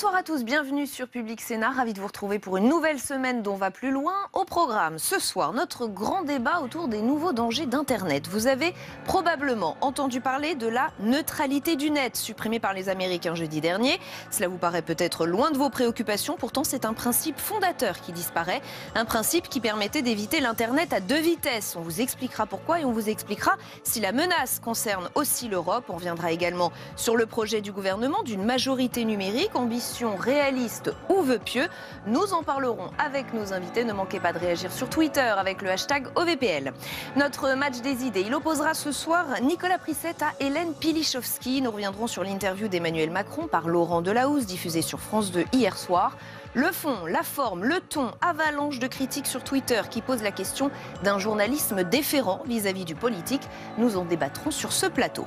Bonsoir à tous, bienvenue sur Public Sénat. Ravi de vous retrouver pour une nouvelle semaine dont va plus loin. Au programme ce soir, notre grand débat autour des nouveaux dangers d'Internet. Vous avez probablement entendu parler de la neutralité du net, supprimée par les Américains jeudi dernier. Cela vous paraît peut-être loin de vos préoccupations, pourtant c'est un principe fondateur qui disparaît. Un principe qui permettait d'éviter l'Internet à deux vitesses. On vous expliquera pourquoi et on vous expliquera si la menace concerne aussi l'Europe. On viendra également sur le projet du gouvernement d'une majorité numérique ambitieuse réaliste ou vœux pieux. Nous en parlerons avec nos invités. Ne manquez pas de réagir sur Twitter avec le hashtag OVPL. Notre match des idées, il opposera ce soir Nicolas Prisset à Hélène Pilichowski. Nous reviendrons sur l'interview d'Emmanuel Macron par Laurent Delahousse, diffusée sur France 2 hier soir. Le fond, la forme, le ton, avalanche de critiques sur Twitter qui posent la question d'un journalisme déférent vis-à-vis du politique. Nous en débattrons sur ce plateau.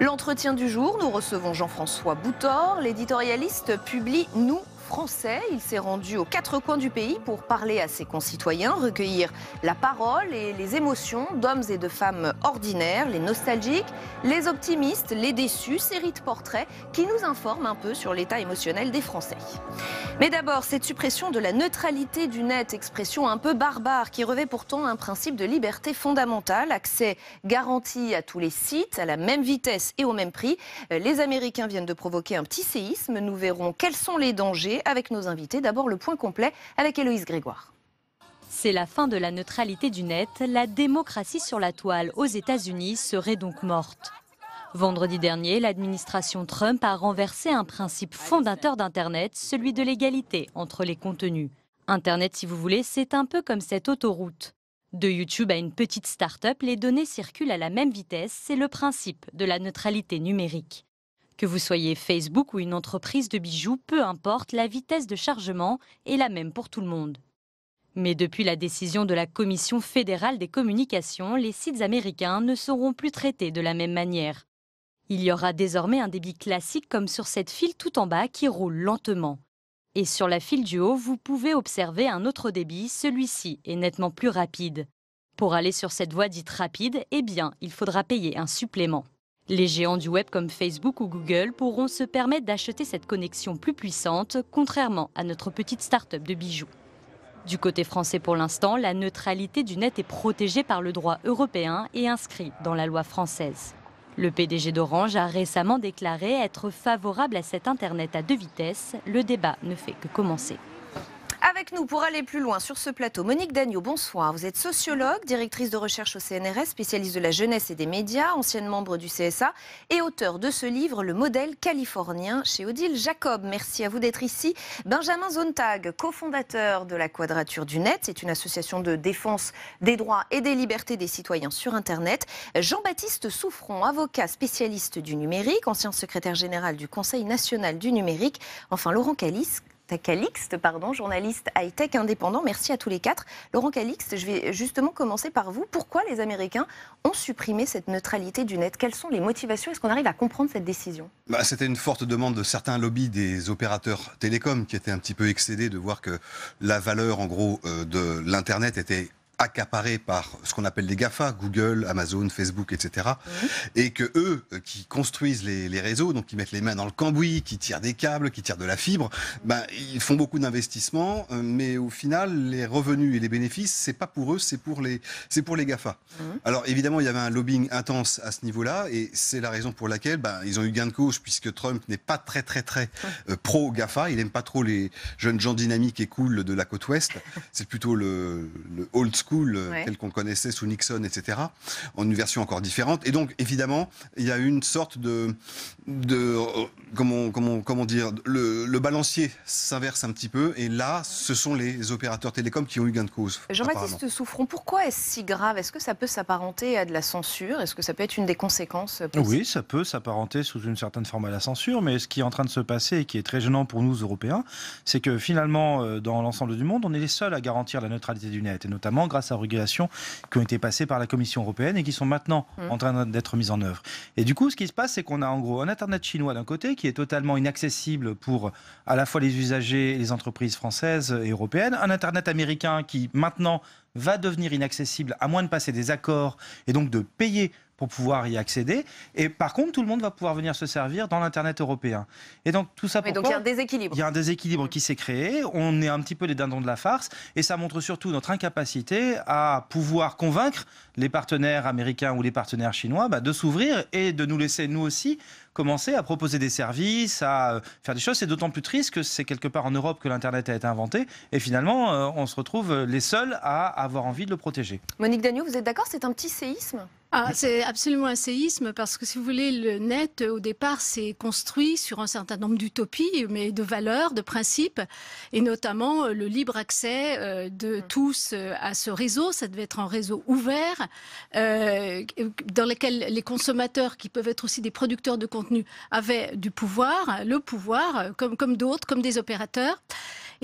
L'entretien du jour, nous recevons Jean-François Boutor. L'éditorialiste publie Nous français. Il s'est rendu aux quatre coins du pays pour parler à ses concitoyens, recueillir la parole et les émotions d'hommes et de femmes ordinaires, les nostalgiques, les optimistes, les déçus, série de portraits qui nous informent un peu sur l'état émotionnel des Français. Mais d'abord, cette suppression de la neutralité du net, expression un peu barbare qui revêt pourtant un principe de liberté fondamentale, accès garanti à tous les sites, à la même vitesse et au même prix. Euh, les Américains viennent de provoquer un petit séisme. Nous verrons quels sont les dangers avec nos invités. D'abord le point complet avec Héloïse Grégoire. C'est la fin de la neutralité du net. La démocratie sur la toile aux États-Unis serait donc morte. Vendredi dernier, l'administration Trump a renversé un principe fondateur d'Internet, celui de l'égalité entre les contenus. Internet, si vous voulez, c'est un peu comme cette autoroute. De YouTube à une petite start-up, les données circulent à la même vitesse, c'est le principe de la neutralité numérique. Que vous soyez Facebook ou une entreprise de bijoux, peu importe, la vitesse de chargement est la même pour tout le monde. Mais depuis la décision de la Commission fédérale des communications, les sites américains ne seront plus traités de la même manière. Il y aura désormais un débit classique comme sur cette file tout en bas qui roule lentement. Et sur la file du haut, vous pouvez observer un autre débit, celui-ci est nettement plus rapide. Pour aller sur cette voie dite rapide, eh bien, il faudra payer un supplément. Les géants du web comme Facebook ou Google pourront se permettre d'acheter cette connexion plus puissante, contrairement à notre petite start-up de bijoux. Du côté français pour l'instant, la neutralité du net est protégée par le droit européen et inscrite dans la loi française. Le PDG d'Orange a récemment déclaré être favorable à cet Internet à deux vitesses. Le débat ne fait que commencer. Avec nous pour aller plus loin sur ce plateau, Monique Dagneau, bonsoir. Vous êtes sociologue, directrice de recherche au CNRS, spécialiste de la jeunesse et des médias, ancienne membre du CSA et auteur de ce livre, Le modèle californien, chez Odile Jacob. Merci à vous d'être ici. Benjamin Zontag, cofondateur de la Quadrature du Net, c'est une association de défense des droits et des libertés des citoyens sur Internet. Jean-Baptiste Souffron, avocat spécialiste du numérique, ancien secrétaire général du Conseil national du numérique. Enfin, Laurent Calis, Calixte, pardon, journaliste high-tech indépendant. Merci à tous les quatre. Laurent Calixte, je vais justement commencer par vous. Pourquoi les Américains ont supprimé cette neutralité du net Quelles sont les motivations Est-ce qu'on arrive à comprendre cette décision bah, C'était une forte demande de certains lobbies des opérateurs télécoms qui étaient un petit peu excédés de voir que la valeur, en gros, euh, de l'Internet était accaparés par ce qu'on appelle les GAFA, Google, Amazon, Facebook, etc. Mhm. Et que eux, euh, qui construisent les, réseaux, donc qui mettent les mains dans le cambouis, qui tirent des câbles, qui tirent de la fibre, ben, ils font beaucoup d'investissements, euh, mais au final, les revenus et les bénéfices, c'est pas pour eux, c'est pour les, c'est pour les GAFA. Mhm. Alors évidemment, il y avait un lobbying intense à ce niveau-là, et c'est la raison pour laquelle bah, ils ont eu gain de cause, puisque Trump n'est pas très, très, très euh, pro-GAFA. Il n'aime pas trop les jeunes gens dynamiques et cool de la côte ouest. C'est plutôt le old school school euh, qu'on connaissait sous Nixon, etc., en une version encore différente. Et donc, évidemment, il y a une sorte de, de euh, comment, comment, comment dire, le, balancier s'inverse un petit peu. Et là, ce sont les opérateurs télécoms qui ont eu gain de cause. Jean-Baptiste Souffron, pourquoi est-ce si grave Est-ce que ça peut s'apparenter à de la censure Est-ce que ça peut être une des conséquences euh, Oui, ça peut s'apparenter sous une certaine forme à la censure. Mais ce qui est en train de se passer et qui est très gênant pour nous Européens, c'est que finalement, dans l'ensemble du monde, on est les seuls à garantir la neutralité du net, et notamment grâce à régulations qui ont été passées par la Commission européenne et qui sont maintenant mm. en train d'être mises en œuvre. Et du coup, ce qui se passe, c'est qu'on a en gros un Internet chinois d'un côté qui est totalement inaccessible pour à la fois les usagers et les entreprises françaises et européennes, un Internet américain qui maintenant va devenir inaccessible à moins de passer des accords et donc de payer pour pouvoir y accéder. Et par contre, tout le monde va pouvoir venir se servir dans l'Internet européen. Et donc, tout ça pour. donc, il y a un déséquilibre. Il y a un déséquilibre qui s'est créé. On est un petit peu les dindons de la farce. Et ça montre surtout notre incapacité à pouvoir convaincre les partenaires américains ou les partenaires chinois bah, de s'ouvrir et de nous laisser, nous aussi, commencer à proposer des services, à euh, faire des choses. C'est d'autant plus triste que c'est quelque part en Europe que l'Internet a été inventé. Et finalement, euh, on se retrouve les seuls à avoir envie de le protéger. Monique Dagnou, vous êtes d'accord C'est un petit séisme ah, c'est absolument un séisme parce que si vous voulez, le net au départ s'est construit sur un certain nombre d'utopies, mais de valeurs, de principes, et notamment euh, le libre accès euh, de mm. tous euh, à ce réseau. Ça devait être un réseau ouvert dans lequel les consommateurs, qui peuvent être aussi des producteurs de contenu, avaient du pouvoir, le pouvoir, comme, comme d'autres, comme des opérateurs.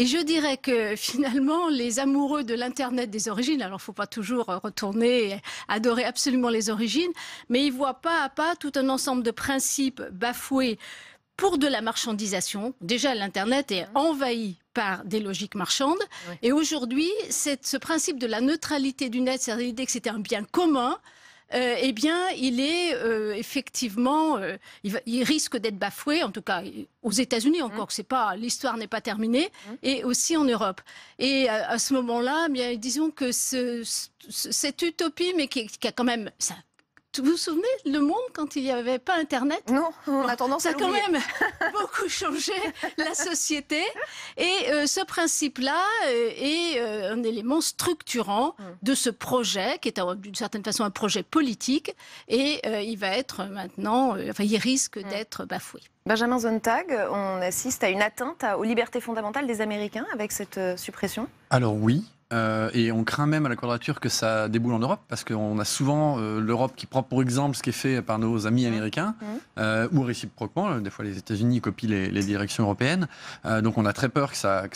Et je dirais que finalement, les amoureux de l'Internet des origines, alors il ne faut pas toujours euh, retourner adorer absolument les origines, mais ils voient pas à pas tout un ensemble de principes bafoués pour de la marchandisation. Déjà, l'Internet est envahi par des logiques marchandes. Et aujourd'hui, ce principe de la neutralité du net, cest à l'idée que c'était un bien commun, euh, eh bien, il est euh, effectivement, euh, il, risque d'être bafoué, en tout cas aux États-Unis encore, que mmh. c'est pas, l'histoire n'est pas terminée, mmh. et aussi en Europe. Et à, ce moment-là, eh disons que cette utopie, mais qui, qui a quand même, ça, vous vous souvenez, le monde, quand il n'y avait pas Internet Non, on a tendance à Ça a quand même beaucoup changé la société. Et euh, ce principe-là euh, est euh, un élément structurant mm. de ce projet, qui est d'une certaine façon un projet politique. Et il va être maintenant, enfin, il risque mm. d'être bafoué. Benjamin Zontag, on assiste à une atteinte aux libertés fondamentales des Américains avec cette suppression Alors oui, euh, et on craint même à la quadrature que ça déboule en Europe, parce qu'on a souvent euh, l'Europe qui prend pour exemple ce qui est fait par nos amis américains, euh, ou réciproquement, des fois les États-Unis copient les, directions européennes. donc on a très peur que ça,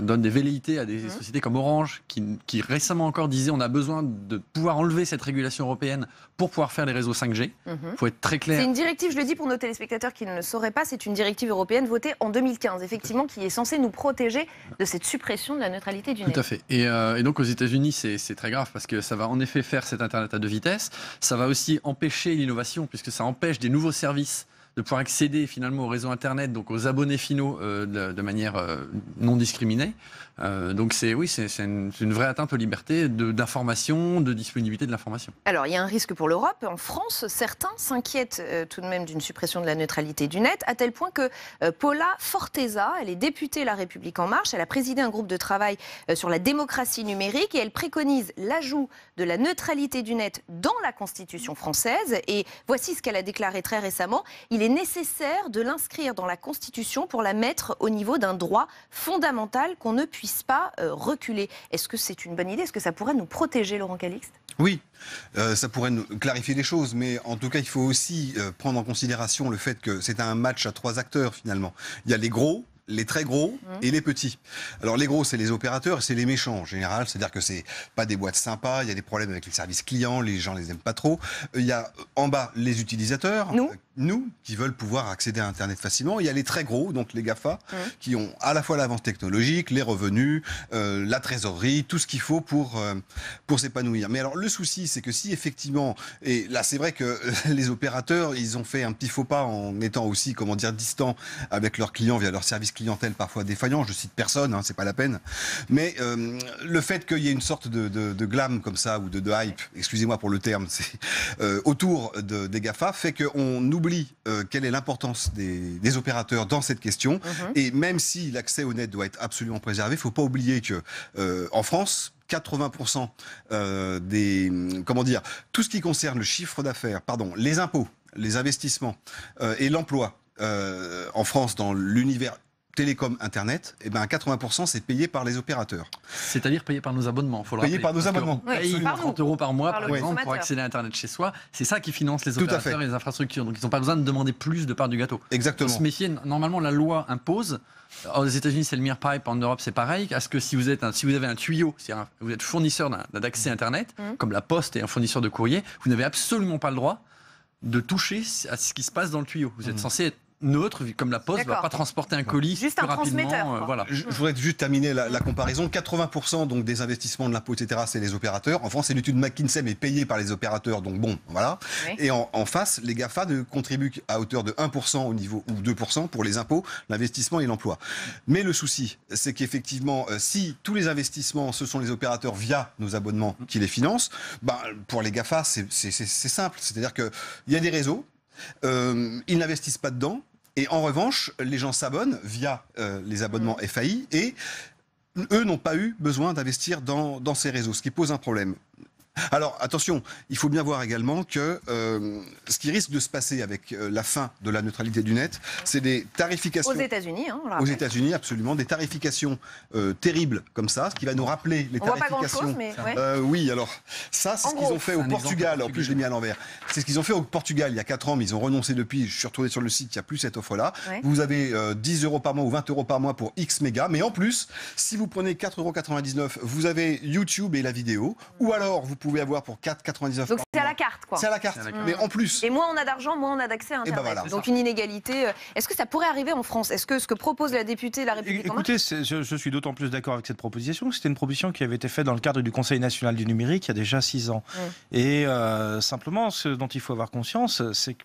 donne des velléités à des sociétés comme Orange, qui, récemment encore disait on a besoin de pouvoir enlever cette régulation européenne pour pouvoir faire les réseaux 5G. Il mhm. faut être très clair. C'est une directive, je le dis pour nos téléspectateurs qui ne le sauraient pas, c'est une directive européenne votée en 2015, effectivement, qui est censée nous protéger de cette suppression de la neutralité du net. Tout à fait. Euh, et, donc aux États-Unis, c'est très grave parce que ça va en effet faire cet Internet à deux vitesses. Ça va aussi empêcher l'innovation puisque ça empêche des nouveaux services de pouvoir accéder finalement au réseau Internet, donc aux abonnés finaux euh, de, manière euh, non discriminée. Euh, donc c'est oui, c'est une, vraie atteinte aux libertés d'information, de, disponibilité de l'information. Alors il y a un risque pour l'Europe. En France, certains s'inquiètent euh, tout de même d'une suppression de la neutralité du net, à tel point que euh, Paula Forteza, elle est députée La République en marche, elle a présidé un groupe de travail sur la démocratie numérique et elle préconise l'ajout de la neutralité du net dans la Constitution française. Et voici ce qu'elle a déclaré très récemment. Il est nécessaire de l'inscrire dans la Constitution pour la mettre au niveau d'un droit fondamental qu'on ne puisse puisse pas euh, reculer. Est-ce que c'est une bonne idée Est-ce que ça pourrait nous protéger, Laurent Calixte oui, euh, ça pourrait nous clarifier les choses, mais en tout cas, il faut aussi euh, prendre en considération le fait que c'est un match à trois acteurs finalement. Il y a les gros, les très gros mmh. et les petits. Alors les gros, c'est les opérateurs, c'est les méchants en général, c'est-à-dire que c'est pas des boîtes sympas, il y a des problèmes avec les services clients, les gens les aiment pas trop. Euh, il y a euh, en bas les utilisateurs, euh, nous, qui veulent pouvoir accéder à Internet facilement. Il y a les très gros, donc les GAFA, mmh. qui ont à la fois l'avance technologique, les revenus, la trésorerie, tout ce qu'il faut pour, pour s'épanouir. Mais alors le souci, c'est que si effectivement, et là c'est vrai que les opérateurs, ils ont fait un petit faux pas en étant aussi, comment dire, distants avec leurs clients via leurs services clientèle parfois défaillante, Je cite personne, hein, c'est pas la peine. Mais euh, le fait qu'il y ait une sorte de, glam comme ça ou de, hype, excusez-moi pour le terme, euh, autour des Gafa, fait qu'on oublie euh, quelle est l'importance des, opérateurs dans cette question. Mhm. Et même si l'accès au net doit être absolument préservé, il faut pas oublier que en France, 80% des comment dire tout ce qui concerne le chiffre d'affaires, pardon, les impôts, les investissements et l'emploi en France dans l'univers télécom, internet, et eh ben 80% c'est payé par les opérateurs. C'est-à-dire payé par nos abonnements, faut Payé par nos abonnements. 30 euros par mois, par, exemple, pour accéder à internet chez soi. C'est ça qui finance les opérateurs et les infrastructures. Donc ils n'ont pas besoin de demander plus de part du gâteau. Exactement. se Normalement, la loi impose. aux États-Unis, c'est le mir pipe. En Europe, c'est pareil. À ce que si vous êtes un, si vous avez un tuyau, si vous êtes fournisseur d'accès mmh. internet, mmh. comme la Poste est un fournisseur de courrier, vous n'avez absolument pas le droit de toucher à ce qui se passe dans le tuyau. Vous êtes mmh. censé être neutre, comme la poste ne va pas transporter un colis juste un rapidement. Transmetteur, euh, voilà. Je, voudrais juste terminer la, comparaison. 80% donc des investissements de l'impôt, etc., c'est les opérateurs. En France, c'est l'étude McKinsey, mais payée par les opérateurs, donc bon, voilà. Et en, face, les GAFA ne contribuent à hauteur de 1% au niveau, ou 2% pour les impôts, l'investissement et l'emploi. Mais le souci, c'est qu'effectivement, euh, si tous les investissements, ce sont les opérateurs via nos abonnements qui les financent, ben, pour les GAFA, c'est simple. C'est-à-dire qu'il y a des réseaux, euh, ils n'investissent pas dedans, et en revanche, les gens s'abonnent via euh, les abonnements mm. FAI et eux n'ont pas eu besoin d'investir dans ces réseaux, ce qui pose un problème. Alors attention, il faut bien voir également que euh, ce qui risque de se passer avec euh, la fin de la neutralité du net, c'est des tarifications. Aux États-Unis, hein, Aux États-Unis, absolument, des tarifications euh, terribles comme ça, ce qui va nous rappeler les on tarifications. Voit pas mais oui, alors ça, c'est ce qu'ils ont fait au Portugal. En plus, je l'ai mis à l'envers. C'est ce qu'ils ont fait au Portugal il y a 4 ans, mais ils ont renoncé depuis. Je suis retourné sur le site, il n'y a plus cette offre-là. Vous avez 10 euros par mois ou 20 euros par mois pour X méga mais en plus, si vous prenez 4,99 euros, vous avez YouTube et la vidéo, ou alors vous pouvez avoir pour 4,99 Donc c'est à la carte, quoi. C'est à la carte, mais en plus. Et moins on a d'argent, moins on a d'accès à ben Internet. Ben voilà. Donc une inégalité. Euh, est-ce que ça pourrait arriver en France Est-ce que ce que propose la députée La République Écoutez, je, suis d'autant plus d'accord avec cette proposition que c'était une proposition qui avait été faite dans le cadre du Conseil national du numérique il y a déjà 6 ans. Et euh, simplement, ce dont il faut avoir conscience, c'est que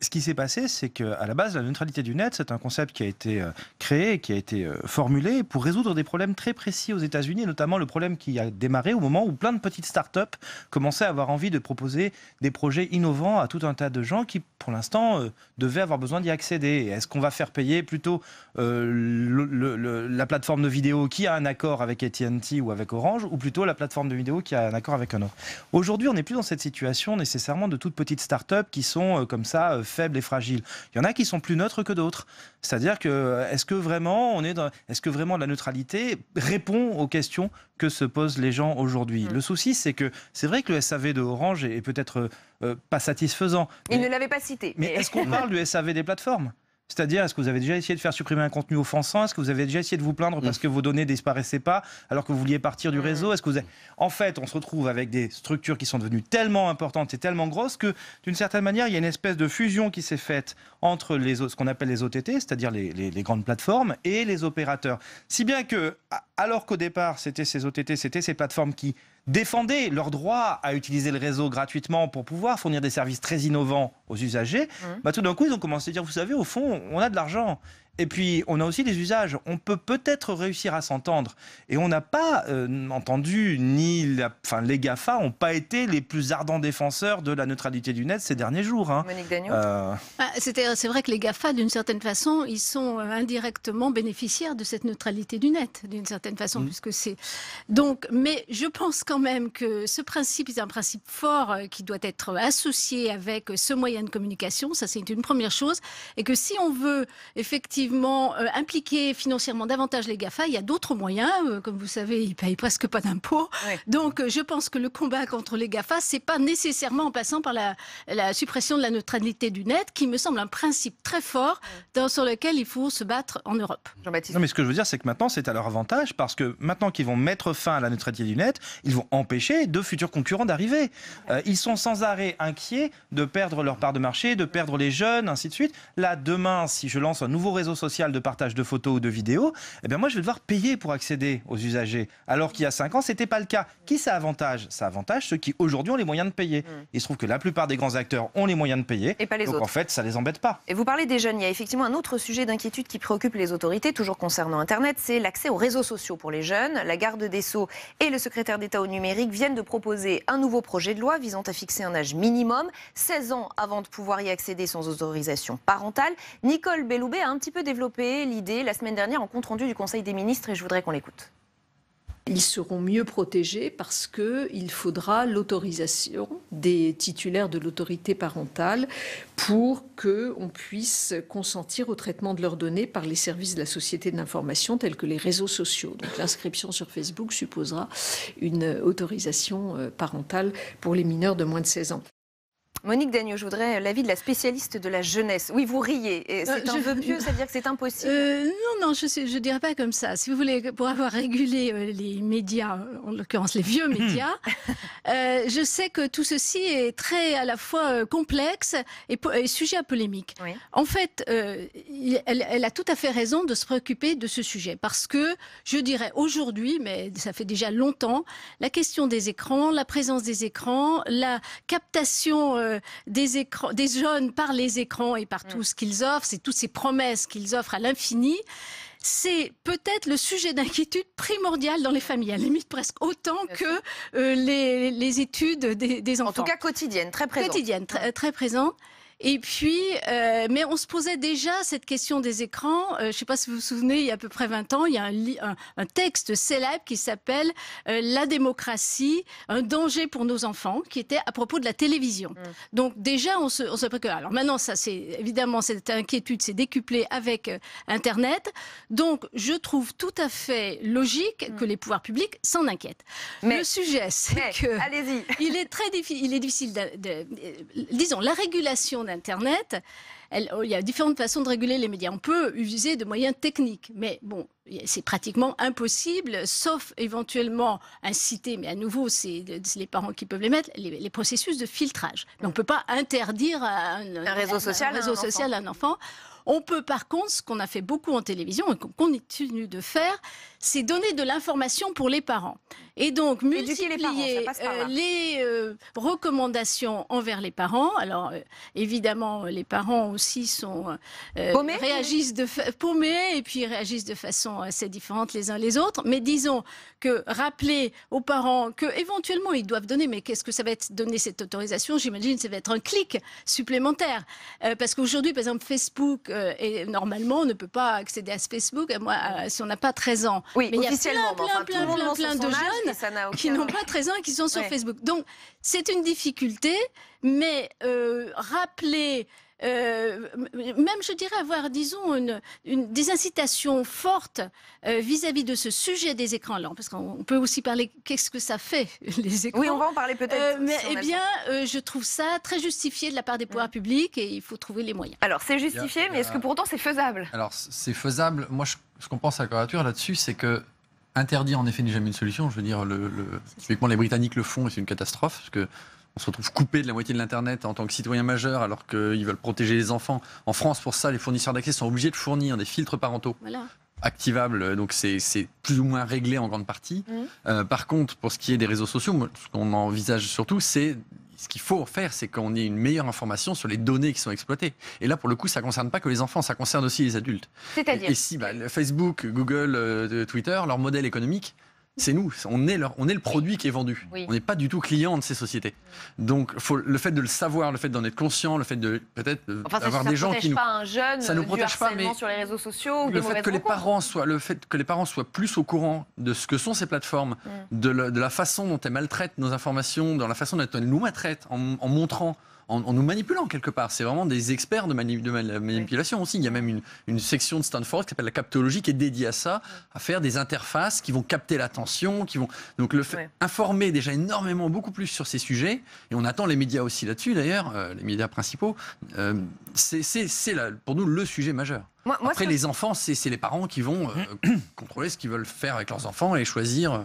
ce qui s'est passé, c'est qu'à la base, la neutralité du net, c'est un concept qui a été euh, créé, qui a été euh, formulé pour résoudre des problèmes très précis aux États-Unis, notamment le problème qui a démarré au moment où plein de petites start-up commençaient à avoir envie de proposer des projets innovants à tout un tas de gens qui, pour l'instant, euh, devaient avoir besoin d'y accéder. Est-ce qu'on va faire payer plutôt la plateforme de vidéo qui a un accord avec AT&T ou avec Orange, ou plutôt la plateforme de vidéo qui a un accord avec un autre Aujourd'hui, on n'est plus dans cette situation nécessairement de toutes petites start-up qui sont comme ça euh, faibles et fragiles. Il y en a qui sont plus neutres que d'autres. C'est-à-dire que euh, est-ce que vraiment on est est-ce que vraiment la neutralité répond aux questions que se posent les gens aujourd'hui. Mm. Le souci, c'est que c'est vrai que le SAV de Orange est, peut-être euh, pas satisfaisant. Il ne l'avait pas cité. mais est-ce qu'on parle du SAV des plateformes c'est-à-dire, est-ce que vous avez déjà essayé de faire supprimer un contenu offensant Est-ce que vous avez déjà essayé de vous plaindre parce mm. que vos données disparaissaient pas alors que vous vouliez partir du mm. réseau Est-ce que vous avez... Mm. En fait, on se retrouve avec des structures qui sont devenues tellement importantes et tellement grosses que, d'une certaine manière, il y a une espèce de fusion qui s'est faite entre les, ce qu'on appelle les OTT, c'est-à-dire les, les, grandes plateformes, et les opérateurs. Si bien que, alors qu'au départ, c'était ces OTT, c'était ces plateformes qui défendaient leur droit à utiliser le réseau gratuitement pour pouvoir fournir des services très innovants aux usagers, mmh. bah, tout d'un coup, ils ont commencé à dire, vous savez, au fond, on a de l'argent. Et puis, on a aussi des usages. On peut peut-être réussir à s'entendre. Et on n'a pas euh, entendu, ni la, enfin, les GAFA n'ont pas été les plus ardents défenseurs de la neutralité du net ces derniers jours. Hein. Monique euh... Ah, c'est vrai que les GAFA, d'une certaine façon, ils sont euh, indirectement bénéficiaires de cette neutralité du net, d'une certaine façon, mm. puisque c'est. Donc, mais je pense quand même que ce principe est un principe fort euh, qui doit être associé avec ce moyen de communication. Ça, c'est une première chose. Et que si on veut effectivement effectivement euh, impliquer financièrement davantage les GAFA, il y a d'autres moyens. Euh, comme vous savez, ils payent presque pas d'impôts. Donc euh, je pense que le combat contre les GAFA, c'est pas nécessairement en passant par la, suppression de la neutralité du net, qui me semble un principe très fort dans, sur lequel il faut se battre en Europe. Jean-Baptiste. Non, mais ce que je veux dire, c'est que maintenant, c'est à leur avantage parce que maintenant qu'ils vont mettre fin à la neutralité du net, ils vont empêcher de futurs concurrents d'arriver. ils sont sans arrêt inquiets de perdre leur part de marché, de perdre les jeunes, ainsi de suite. Là, demain, si je lance un nouveau réseau social de partage de photos ou de vidéos, eh bien moi je vais devoir payer pour accéder aux usagers. Alors qu'il y a 5 ans, ce n'était pas le cas. Qui ça avantage Ça avantage ceux qui aujourd'hui ont les moyens de payer. Hmm. Il se trouve que la plupart des grands acteurs ont les moyens de payer. Et pas les donc en fait, ça les embête pas. Et vous parlez des jeunes, il y a effectivement un autre sujet d'inquiétude qui préoccupe les autorités, toujours concernant Internet, c'est l'accès aux réseaux sociaux pour les jeunes. La garde des Sceaux et le secrétaire d'État au numérique viennent de proposer un nouveau projet de loi visant à fixer un âge minimum, 16 ans avant de pouvoir y accéder sans autorisation parentale. Nicole Belloubet a un petit peu développer l'idée la semaine dernière en compte rendu du Conseil des ministres et je voudrais qu'on l'écoute. Ils seront mieux protégés parce qu'il faudra l'autorisation des titulaires de l'autorité parentale pour qu'on puisse consentir au traitement de leurs données par les services de la société de l'information tels que les réseaux sociaux. Donc l'inscription sur Facebook supposera une autorisation euh, parentale pour les mineurs de moins de 16 ans. Monique Dagnot, je voudrais l'avis de la spécialiste de la jeunesse. Oui, vous riez. Euh, c'est un vœu pieux, cest dire que c'est impossible euh, Non, non, je ne dirais pas comme ça. Si vous voulez, pour avoir régulé euh, les médias, en l'occurrence les vieux hmm. médias, je sais que tout ceci est très à la fois complexe et, sujet à polémique. En fait, elle, a tout à fait raison de se préoccuper de ce sujet parce que, je dirais aujourd'hui, mais ça fait déjà longtemps, la question des écrans, la présence des écrans, la captation euh, des, jeunes par les écrans et par mm. tout ce qu'ils offrent, c'est toutes ces promesses qu'ils offrent à l'infini c'est peut-être le sujet d'inquiétude primordial dans les familles, à la limite presque autant que euh, les, études des, enfants. En tout cas quotidienne, très présente. Quotidienne, très, mm. très présente. Et puis, euh, mais on se posait déjà cette question des écrans. Euh, je ne sais pas si vous vous souvenez, il y a à peu près 20 ans, il y a un, texte célèbre qui s'appelle euh, La démocratie, un danger pour nos enfants, qui était à propos de la télévision. Mmh. Donc déjà, on se, on préoccupe. Alors maintenant, ça, c'est évidemment cette inquiétude s'est décuplée avec Internet. Donc, je trouve tout à fait logique mmh. que les pouvoirs publics s'en inquiètent. Mais, le sujet, c'est que allez-y. il est très difficile. Il est difficile. De, disons, la régulation Internet, oh, il y a différentes façons de réguler les médias. On peut utiliser de moyens techniques, mais bon, c'est pratiquement impossible, sauf éventuellement inciter, mais à nouveau, c'est euh, les parents qui peuvent les mettre, les, processus de filtrage. on ne mm. peut pas interdire un, réseau, social, à un enfant. On peut par contre, ce qu'on a fait beaucoup en télévision et qu'on continue de faire, c'est donner de l'information pour les parents. Et donc, multiplier euh, les, euh, recommandations envers les parents. Alors, euh, évidemment, les parents aussi sont, paumés, réagissent de et puis réagissent de façon assez différente les uns les autres. Mais disons que rappeler aux parents qu'éventuellement, ils doivent donner, mais qu'est-ce que ça va être donner cette autorisation J'imagine ça va être un clic supplémentaire. parce qu'aujourd'hui, par exemple, Facebook, et normalement, on ne peut pas accéder à ce Facebook à, si on n'a pas 13 ans. Oui, mais il y a plein, plein, plein, plein, plein de jeunes qui n'ont pas 13 ans et qui sont sur Facebook. Donc, c'est une difficulté, mais euh, rappeler euh, même je dirais avoir, disons, une, des incitations fortes euh, vis-à-vis de ce sujet des écrans lents, parce qu'on peut aussi parler qu'est-ce que ça fait les écrans. Oui, on va en parler peut-être. Euh, mais eh bien, je trouve ça très justifié de la part des pouvoirs publics et il faut trouver les moyens. Alors c'est justifié, mais est-ce que pourtant c'est faisable Alors c'est faisable. Moi, ce qu'on pense à la quadrature là-dessus, c'est que interdire en effet n'est jamais une solution. Je veux dire, le, les Britanniques le font et c'est une catastrophe parce que on se retrouve coupé de la moitié de l'Internet en tant que citoyen majeur alors qu'ils veulent protéger les enfants. En France, pour ça, les fournisseurs d'accès sont obligés de fournir des filtres parentaux. Voilà activable, donc c'est plus ou moins réglé en grande partie. Mmh. Euh, par contre, pour ce qui est des réseaux sociaux, ce qu'on envisage surtout, c'est ce qu'il faut faire, c'est qu'on ait une meilleure information sur les données qui sont exploitées. Et là, pour le coup, ça ne concerne pas que les enfants, ça concerne aussi les adultes. C'est-à-dire et, si bah, Facebook, Google, euh, Twitter, leur modèle économique, c'est nous, on est, on est le produit qui est vendu. On n'est pas du tout client de ces sociétés. Donc, le fait de le savoir, le fait d'en être conscient, le fait de peut-être euh, avoir des gens qui nous. un jeune ça ne euh, protège pas mais sur les réseaux sociaux. le fait que les parents soient, le fait que les parents soient plus au courant de ce que sont ces plateformes, mm. de, la, façon dont elles maltraitent nos informations, dans la façon dont elles nous maltraitent en montrant en, nous manipulant quelque part. C'est vraiment des experts de, manipulation aussi. Il y a même une, section de Stanford qui s'appelle la captologie qui est dédiée à ça, à faire des interfaces qui vont capter l'attention, qui vont donc le fait, informer déjà énormément beaucoup plus sur ces sujets. Et on attend les médias aussi là-dessus d'ailleurs, euh, les médias principaux. Euh, c'est pour nous le sujet majeur. Après, les enfants, c'est les parents qui vont euh, contrôler ce qu'ils veulent faire avec leurs enfants et choisir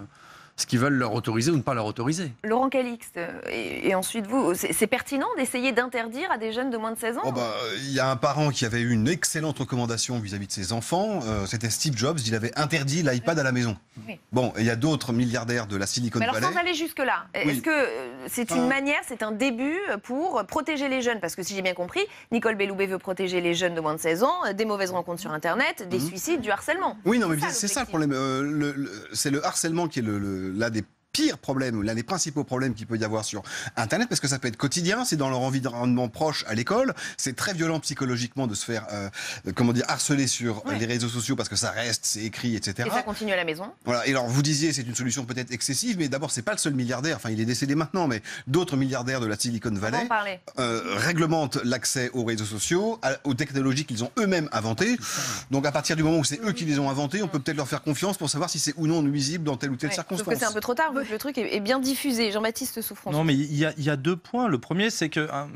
ce qu'ils veulent leur autoriser ou ne pas leur autoriser. Laurent Calixte, euh, et, ensuite vous, c'est pertinent d'essayer d'interdire à des jeunes de moins de 16 ans oh bah, Il y a un parent qui avait eu une excellente recommandation vis-à-vis de ses enfants, euh, c'était Steve Jobs, il avait interdit l'iPad à la maison. Bon, il y a d'autres milliardaires de la Silicon Mais alors, Valley. Sans aller jusque-là, est-ce que euh, c'est une manière, c'est un début pour protéger les jeunes Parce que si j'ai bien compris, Nicole Belloubet veut protéger les jeunes de moins de 16 ans, des mauvaises rencontres sur Internet, des mhm. suicides, du harcèlement. Oui, non, mais c'est ça, le problème. c'est le harcèlement qui est le là des problème problème, l'un des principaux problèmes qu'il peut y avoir sur Internet, parce que ça peut être quotidien, c'est dans leur environnement proche à l'école, c'est très violent psychologiquement de se faire, euh, comment dire, harceler sur euh, les réseaux sociaux parce que ça reste, c'est écrit, etc. Et ça continue à la maison. Voilà. Et alors, vous disiez, c'est une solution peut-être excessive, mais d'abord, c'est pas le seul milliardaire. Enfin, il est décédé maintenant, mais d'autres milliardaires de la Silicon Valley euh, réglementent l'accès aux réseaux sociaux, aux technologies qu'ils ont eux-mêmes inventées. Ah, Donc, à partir du moment où c'est eux qui les ont inventées, on peut mm. peut-être leur faire confiance pour savoir si c'est ou non nuisible dans telle ou telle circonstance. que c'est un peu trop tard le truc est, bien diffusé. Jean-Baptiste Souffrance. Non, mais il y, a deux points. Le premier, c'est que, hein,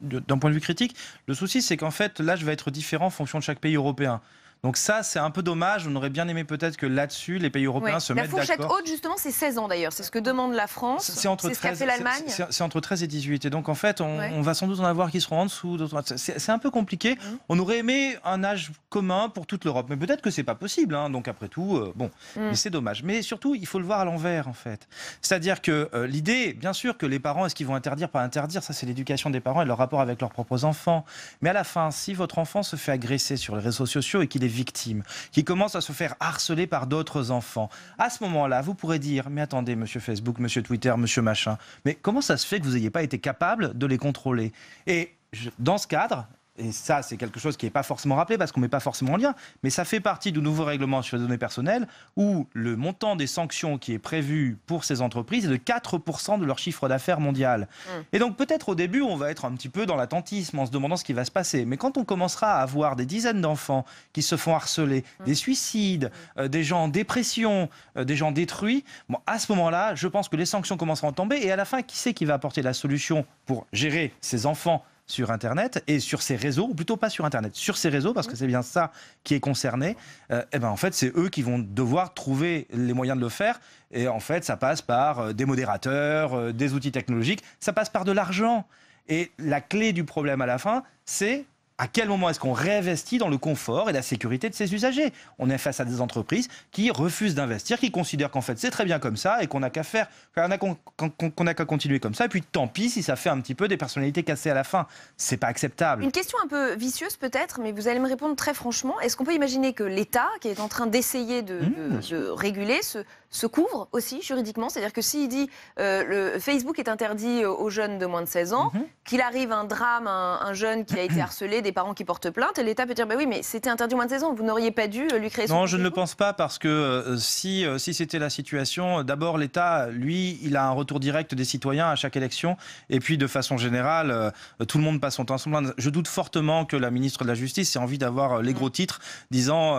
d'un point de vue critique, le souci, c'est qu'en fait, l'âge va être différent en fonction de chaque pays européen. Donc ça, c'est un peu dommage. On aurait bien aimé peut-être que là-dessus, les pays européens se mettent d'accord. La fourchette haute, justement, c'est 16 ans d'ailleurs. C'est ce que demande la France. C'est entre, 13, et l'Allemagne. C'est, entre 13 et 18. Et donc, en fait, on, va sans doute en avoir qui seront en dessous. C'est, un peu compliqué. Mm. On aurait aimé un âge commun pour toute l'Europe. Mais peut-être que c'est pas possible. Hein. Donc, après tout, euh, bon, mm. mais c'est dommage. Mais surtout, il faut le voir à l'envers, en fait. C'est-à-dire que euh, l'idée, bien sûr, que les parents, est-ce qu'ils vont interdire, pas interdire, ça, c'est l'éducation des parents et leur rapport avec leurs propres enfants. Mais à la fin, si votre enfant se fait agresser sur les réseaux sociaux et qu'il est victimes, qui commencent à se faire harceler par d'autres enfants, à ce moment-là, vous pourrez dire, mais attendez, monsieur Facebook, monsieur Twitter, monsieur machin, mais comment ça se fait que vous n'ayez pas été capable de les contrôler Et dans ce cadre, et ça, c'est quelque chose qui n'est pas forcément rappelé parce qu'on ne met pas forcément en lien, mais ça fait partie du nouveau règlement sur les données personnelles où le montant des sanctions qui est prévu pour ces entreprises est de 4% de leur chiffre d'affaires mondial. Hmm. Et donc peut-être au début, on va être un petit peu dans l'attentisme en se demandant ce qui va se passer, mais quand on commencera à avoir des dizaines d'enfants qui se font harceler, hmm. des suicides, hmm. euh, des gens en dépression, euh, des gens détruits, à ce moment-là, je pense que les sanctions commenceront à tomber et à la fin, qui c'est qui va apporter la solution pour gérer ces enfants sur Internet et sur ces réseaux, ou plutôt pas sur Internet, sur ces réseaux, parce que c'est bien ça qui est concerné, et euh, eh ben en fait, c'est eux qui vont devoir trouver les moyens de le faire. Et en fait, ça passe par euh, des modérateurs, euh, des outils technologiques, ça passe par de l'argent. Et la clé du problème à la fin, c'est à quel moment est-ce qu'on réinvestit dans le confort et la sécurité de ses usagers On est face à des entreprises qui refusent d'investir, qui considèrent qu'en fait c'est très bien comme ça et qu'on n'a qu'à faire, qu'on qu'à continuer comme ça. Et puis tant pis si ça fait un petit peu des personnalités cassées à la fin. C'est pas acceptable. Une question un peu vicieuse peut-être, mais vous allez me répondre très franchement. Est-ce qu'on peut imaginer que l'État, qui est en train d'essayer de, mmh, réguler, ce se couvre aussi juridiquement. C'est-à-dire que s'il dit euh, Facebook est interdit euh, aux jeunes de moins de 16 ans, mhm. qu'il arrive un drame, un, jeune qui a été harcelé, des parents qui portent plainte, l'État peut dire bah oui, mais c'était interdit aux moins de 16 ans, vous n'auriez pas dû euh, lui créer. Non, je ne le pense pas parce que si, si c'était la situation, d'abord l'État, lui, il a un retour direct des citoyens à chaque élection, et puis de façon générale, tout le monde passe son temps à Je doute fortement que la ministre de la Justice ait envie d'avoir les mm. gros titres disant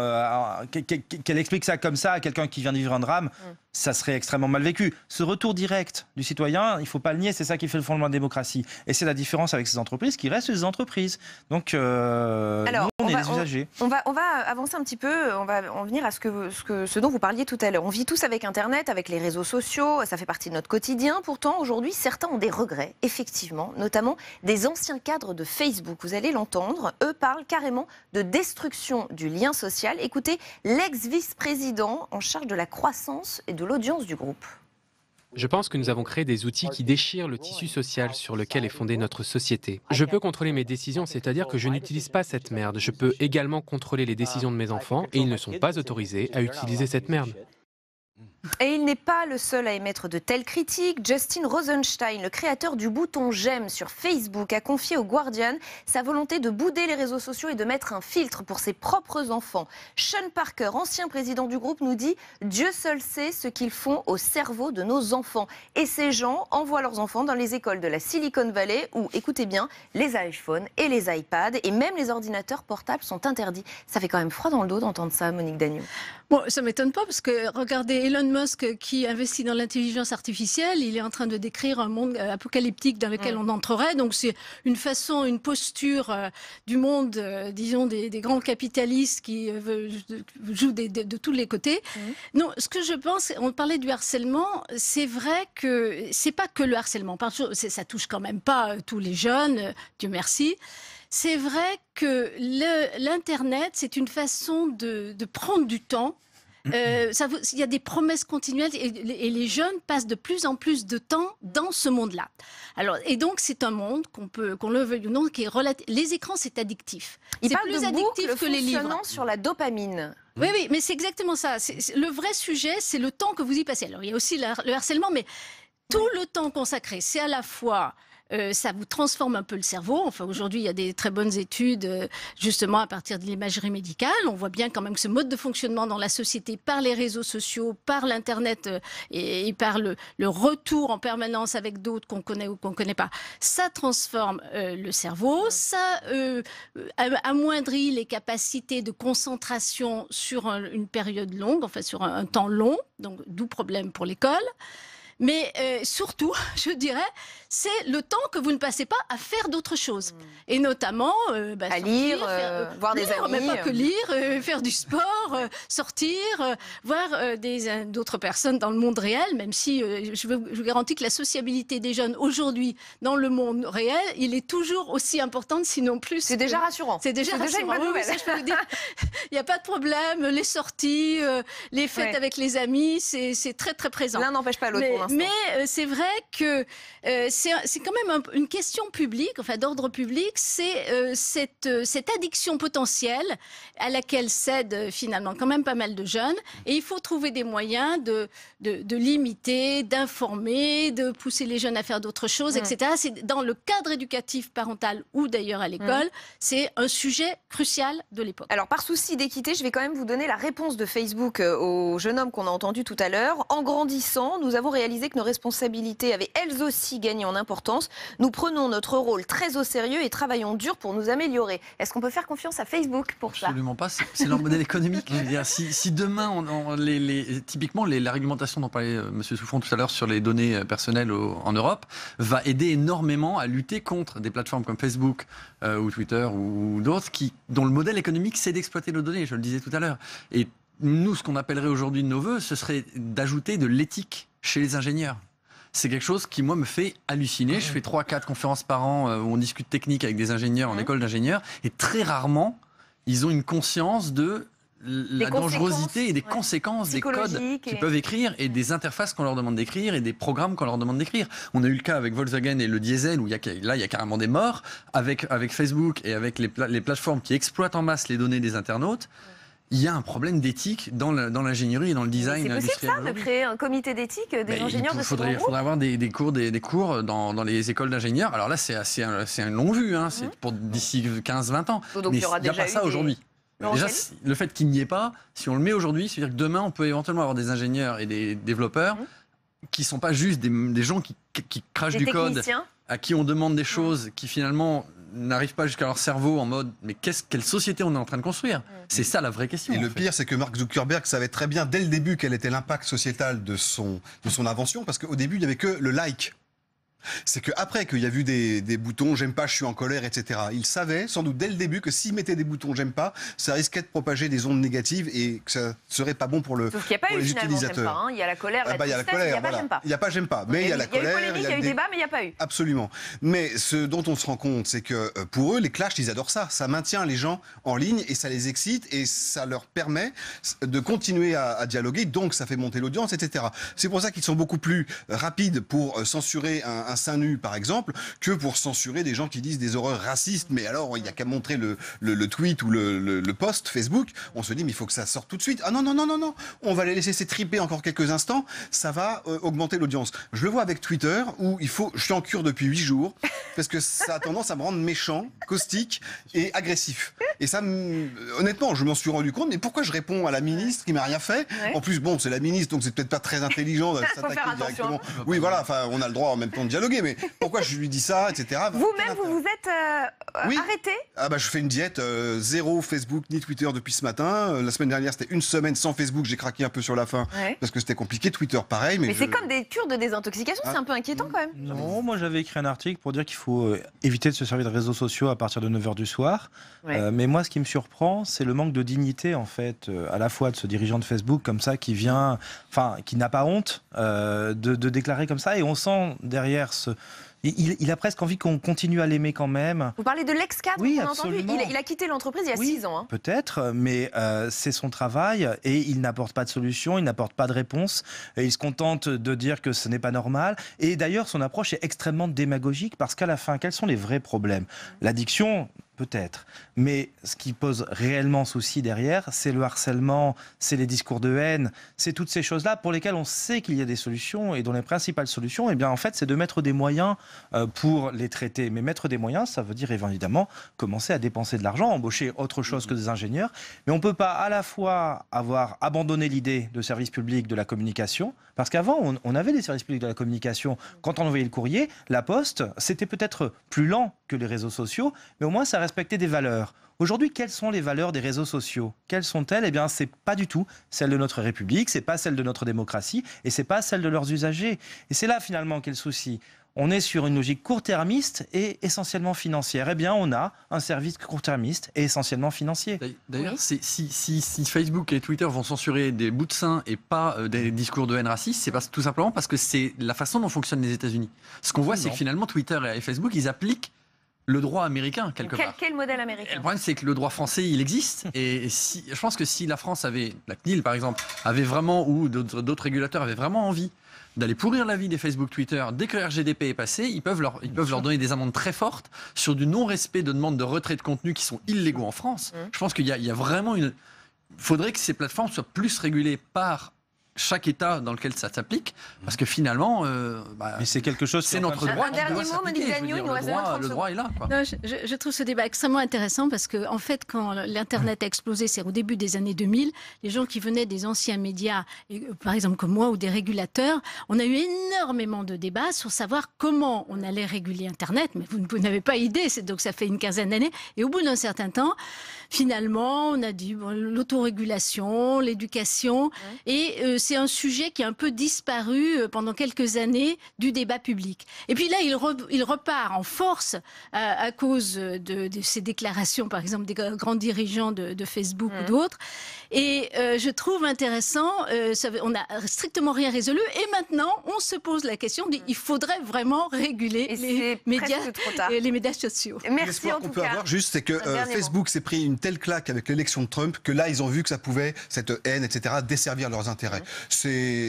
qu'elle explique ça comme ça à quelqu'un qui vient de vivre un drame. Mm. ça serait extrêmement mal vécu. Ce retour direct du citoyen, il ne faut pas le nier, c'est ça qui fait le fondement de la démocratie. Et c'est la différence avec ces entreprises qui restent des entreprises. Donc, euh, nous, on, est va, usagers. On, va, avancer un petit peu, on va en venir à ce, que, ce, que, ce dont vous parliez tout à l'heure. On vit tous avec Internet, avec les réseaux sociaux, ça fait partie de notre quotidien. Pourtant, aujourd'hui, certains ont des regrets, effectivement, notamment des anciens cadres de Facebook. Vous allez l'entendre, eux parlent carrément de destruction du lien social. Écoutez l'ex-vice-président en charge de la croissance et de l'audience du groupe. Je pense que nous avons créé des outils qui déchirent le tissu social sur lequel est fondée notre société. Je peux contrôler mes décisions, c'est-à-dire que je n'utilise pas cette merde. Je peux également contrôler les décisions de mes enfants et ils ne sont pas autorisés à utiliser cette merde. Et il n'est pas le seul à émettre de telles critiques. Justin Rosenstein, le créateur du bouton j'aime sur Facebook, a confié au Guardian sa volonté de bouder les réseaux sociaux et de mettre un filtre pour ses propres enfants. Sean Parker, ancien président du groupe, nous dit Dieu seul sait ce qu'ils font au cerveau de nos enfants. Et ces gens envoient leurs enfants dans les écoles de la Silicon Valley où, écoutez bien, les iPhones et les iPads et même les ordinateurs portables sont interdits. Ça fait quand même froid dans le dos d'entendre ça, Monique daniel Bon, ça m'étonne pas parce que regardez Elon qui investit dans l'intelligence artificielle, il est en train de décrire un monde euh, apocalyptique dans lequel on entrerait. Donc c'est une façon, une posture euh, du monde, euh, disons, des, grands capitalistes qui jouent de, tous les côtés. Non, ce que je pense, on parlait du harcèlement, c'est vrai que c'est pas que le harcèlement. Ça touche quand même pas tous les jeunes, Dieu merci c'est vrai que l'Internet, c'est une façon de, de, prendre du temps euh, ça, il y a des promesses continuelles et, les jeunes passent de plus en plus de temps dans ce monde-là. Alors, et donc, c'est un monde qu'on peut, qu'on le veuille ou non, qui est relatif. Les écrans, c'est addictif. Il c'est plus de addictif que les livres. sur la dopamine. Oui, oui, mais c'est exactement ça. le vrai sujet, c'est le temps que vous y passez. Alors, il y a aussi le harcèlement, mais tout le temps consacré, c'est à la fois euh, ça vous transforme un peu le cerveau. Enfin, aujourd'hui, il y a des très bonnes études, euh, justement, à partir de l'imagerie médicale. On voit bien quand même que ce mode de fonctionnement dans la société, par les réseaux sociaux, par l'Internet euh, et, par le, retour en permanence avec d'autres qu'on connaît ou qu'on ne connaît pas, ça transforme le cerveau, ça amoindrit les capacités de concentration sur une période longue, enfin, sur un, temps long, donc d'où problème pour l'école. Mais euh, surtout, je dirais, c'est le temps que vous ne passez pas à faire d'autres choses. Hmm. Et notamment... Euh, bah, à lire, euh, voir des amis. Mais pas que lire, faire du sport, sortir, voir d'autres personnes dans le monde réel, même si je, je vous garantis que la sociabilité des jeunes aujourd'hui dans le monde réel, il est toujours aussi importante, sinon plus. C'est déjà rassurant. C'est déjà, rassurant. je peux vous dire. Il n'y a pas de problème. Les sorties, les fêtes avec les amis, c'est très très présent. L'un n'empêche pas l'autre mais euh, c'est vrai que euh, c'est quand même une question publique, enfin d'ordre public, c'est euh, cette, cette, addiction potentielle à laquelle cèdent finalement quand même pas mal de jeunes. Et il faut trouver des moyens de, de, limiter, d'informer, de pousser les jeunes à faire d'autres choses, etc. Mm. C'est dans le cadre éducatif parental ou d'ailleurs à l'école, mm. c'est un sujet crucial de l'époque. Alors par souci d'équité, je vais quand même vous donner la réponse de Facebook au jeune homme qu'on a entendu tout à l'heure. En grandissant, nous avons réalisé que nos responsabilités avaient elles aussi gagné en importance. Nous prenons notre rôle très au sérieux et travaillons dur pour nous améliorer. Est-ce qu'on peut faire confiance à Facebook pour ça Absolument pas, c'est leur modèle économique. si, demain, on, les, typiquement, la réglementation dont parlait euh, M. Souffron tout à l'heure sur les données euh, personnelles en Europe va aider énormément à lutter contre des plateformes comme Facebook euh, ou Twitter ou, d'autres dont le modèle économique, c'est d'exploiter nos données, je le disais tout à l'heure. Et nous, ce qu'on appellerait aujourd'hui de nos voeux, ce serait d'ajouter de l'éthique chez les ingénieurs c'est quelque chose qui, moi, me fait halluciner. Je fais 3-4 conférences par an euh, où on discute technique avec des ingénieurs en école d'ingénieurs, et très rarement, ils ont une conscience de la dangerosité et des conséquences des codes qu'ils peuvent écrire et des interfaces qu'on leur demande d'écrire et des programmes qu'on leur demande d'écrire. On a eu le cas avec Volkswagen et le diesel où y a, là il y a carrément des morts, avec, avec Facebook et avec les, plateformes qui exploitent en masse les données des internautes il y a un problème d'éthique dans l'ingénierie et dans le design. C'est possible ça, ah de créer un comité d'éthique des ingénieurs il, de faudrait, faudrait avoir des, cours, des, cours dans, les écoles d'ingénieurs. Alors là, c'est un long vu, hein. c'est mmh. pour d'ici 15-20 ans. Oh, Mais il n'y a pas ça aujourd'hui. Déjà, le fait qu'il n'y ait pas, si on le met aujourd'hui, c'est-à-dire que demain, on peut éventuellement avoir des ingénieurs et des développeurs mmh. qui ne sont pas juste des, gens qui, crachent du code, à qui on demande des mmh. choses qui finalement n'arrivent pas jusqu'à leur cerveau en mode mais quest quelle société on est en train de construire C'est ça la vraie question. Et le pire, c'est que Mark Zuckerberg savait très bien dès le début quel était l'impact sociétal de son, de son invention, parce qu'au début, il n'y avait que le like c'est qu'après qu'il y a eu des, boutons, j'aime pas, je suis en colère, etc., il savait sans doute dès le début que s'ils mettait des boutons, j'aime pas, ça risquait de propager des ondes négatives et que ça serait pas bon pour, le, Sauf qu'il n'y a pas eu les utilisateurs. Pas, Il y a la colère, il n'y a, pas j'aime pas. Il n'y a pas j'aime pas, mais il y, a la colère. Il y a eu débat, mais il n'y a pas eu. Absolument. Mais ce dont on se rend compte, c'est que pour eux, les clashs, ils adorent ça. Ça maintient les gens en ligne et ça les excite et ça leur permet de continuer à, dialoguer, donc ça fait monter l'audience, etc. C'est pour ça qu'ils sont beaucoup plus rapides pour censurer un à Saint-Nu, par exemple, que pour censurer des gens qui disent des horreurs racistes. Mais alors, il n'y a qu'à montrer le, tweet ou le, le, post Facebook. On se dit, mais il faut que ça sorte tout de suite. Ah non, non, non, non, non. On va les laisser s'étriper encore quelques instants. Ça va euh, augmenter l'audience. Je le vois avec Twitter, où il faut. Je suis en cure depuis huit jours, parce que ça a tendance à me rendre méchant, caustique et agressif. Et ça, honnêtement, je m'en suis rendu compte. Mais pourquoi je réponds à la ministre qui m'a rien fait En plus, bon, c'est la ministre, donc c'est peut-être pas très intelligent de hein. directement. Oui, voilà. Enfin, on a le droit en même temps de dialogue mais pourquoi je lui dis ça, etc. Vous-même, vous vous êtes euh, arrêté Ah bah je fais une diète, euh, zéro Facebook ni Twitter depuis ce matin. Euh, la semaine dernière, c'était une semaine sans Facebook, j'ai craqué un peu sur la fin parce que c'était compliqué. Twitter, pareil. Mais, c'est comme des cures de désintoxication, c'est ah. un peu inquiétant quand même. Non, moi j'avais écrit un article pour dire qu'il faut éviter de se servir de réseaux sociaux à partir de 9h du soir. mais moi, ce qui me surprend, c'est le manque de dignité en fait, à la fois de ce dirigeant de Facebook comme ça qui vient, enfin, qui n'a pas honte de déclarer comme ça, et on sent derrière il, a presque envie qu'on continue à l'aimer quand même. Vous parlez de l'ex-cadre oui, entendu il, a quitté l'entreprise il y a six ans. Hein. Peut-être, mais euh, c'est son travail et il n'apporte pas de solution, il n'apporte pas de réponse. Et il se contente de dire que ce n'est pas normal. Et d'ailleurs, son approche est extrêmement démagogique parce qu'à la fin, quels sont les vrais problèmes L'addiction, Peut-être. Mais ce qui pose réellement souci derrière, c'est le harcèlement, c'est les discours de haine, c'est toutes ces choses-là pour lesquelles on sait qu'il y a des solutions et dont les principales solutions, eh bien, en fait, c'est de mettre des moyens euh, pour les traiter. Mais mettre des moyens, ça veut dire évidemment commencer à dépenser de l'argent, embaucher autre chose que des ingénieurs. Mais on ne peut pas à la fois avoir abandonné l'idée de service public de la communication, parce qu'avant, on avait des services publics de la communication. Quand on envoyait le courrier, la poste, c'était peut-être plus lent que les réseaux sociaux, mais au moins ça respecter des valeurs. Aujourd'hui, quelles sont les valeurs des réseaux sociaux Quelles sont-elles Eh bien, c'est pas du tout celle de notre République, c'est pas celle de notre démocratie, et c'est pas celle de leurs usagers. Et c'est là finalement qu'est le souci. On est sur une logique court-termiste et essentiellement financière. Eh bien, on a un service court-termiste et essentiellement financier. D'ailleurs, si, Facebook et Twitter vont censurer des bouts de seins et pas euh, des discours de haine raciste, c'est tout simplement parce que c'est la façon dont fonctionnent les États-Unis. Ce qu'on voit, c'est que finalement, Twitter et Facebook, ils appliquent le droit américain, quelque part. Quel modèle américain Le problème, c'est que le droit français, il existe. et si, je pense que si la France avait, la CNIL par exemple, avait vraiment, ou d'autres régulateurs avaient vraiment envie d'aller pourrir la vie des Facebook, Twitter, dès que le RGDP est passé, ils peuvent leur, ils peuvent leur donner des amendes très fortes sur du non-respect de demandes de retrait de contenu qui sont illégaux en France. Mmh. Je pense qu'il y, y a vraiment une Il faudrait que ces plateformes soient plus régulées par chaque État dans lequel ça s'applique, mhm. parce que finalement, euh, bah, c'est quelque chose. C'est notre droit. Un dernier mot, Monica Gagnon, il nous Le droit est là. je, trouve ce débat extrêmement intéressant parce que, en fait, quand l'internet a explosé, c'est au début des années 2000, les gens qui venaient des anciens médias, euh, par exemple comme moi ou des régulateurs, on a eu énormément de débats sur savoir comment on allait réguler internet. Mais vous, vous n'avez pas idée. Donc ça fait une quinzaine d'années. Et au bout d'un certain temps finalement, on a dit l'autorégulation, l'éducation, et euh, c'est un sujet qui a un peu disparu euh, pendant quelques années du débat public. Et puis là, il, il repart en force euh, à cause de, ces déclarations, par exemple, des grands dirigeants de, Facebook ou mmh. d'autres. Et je trouve intéressant, on n'a strictement rien résolu, et maintenant, on se pose la question, il faudrait vraiment réguler les médias, les médias sociaux. Merci en peut avoir juste, c'est que Facebook s'est pris une telle claque avec l'élection de Trump que là, ils ont vu que ça pouvait, cette haine, etc., desservir leurs intérêts. Mhm.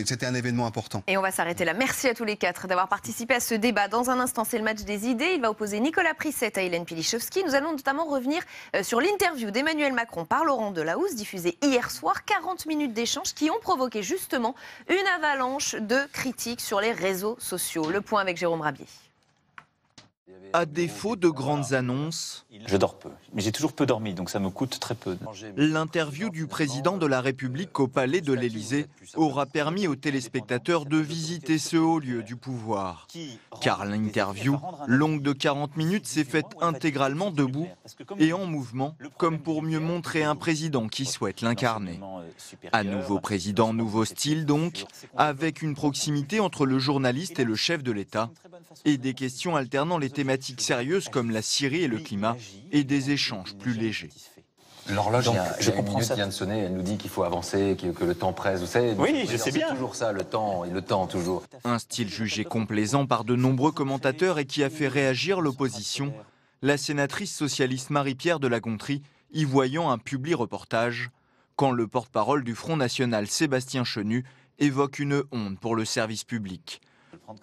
C'était un événement important. Et on va s'arrêter là. Merci à tous les quatre d'avoir participé à ce débat. Dans un instant, c'est le match des idées. Il va opposer Nicolas Prisset à Hélène Pilichowski. Nous allons notamment revenir euh, sur l'interview d'Emmanuel Macron par Laurent Delahousse, diffusée hier soir. 40 minutes d'échanges qui ont provoqué justement une avalanche de critiques sur les réseaux sociaux. Le point avec Jérôme Rabier à défaut de grandes annonces, je dors peu, mais j'ai toujours peu dormi, donc ça me coûte très peu. L'interview du président de la République au palais de l'Élysée aura permis aux téléspectateurs de visiter ce haut lieu du pouvoir. Car l'interview, longue de 40 minutes, s'est faite intégralement debout et en mouvement, comme pour mieux montrer un président qui souhaite l'incarner. Un nouveau président, nouveau style donc, avec une proximité entre le journaliste et le chef de l'État, et des questions alternant les thématiques sérieuses comme la Syrie et le climat et des échanges plus légers. L'horloge, vient de sonner, elle nous dit qu'il faut avancer, que, le temps presse, vous savez. Oui, je sais bien. toujours ça, le temps, et le temps toujours. Un style jugé complaisant par de nombreux commentateurs et qui a fait réagir l'opposition. La sénatrice socialiste Marie-Pierre de la Gontrie y voyant un public reportage quand le porte-parole du Front National Sébastien Chenu évoque une honte pour le service public.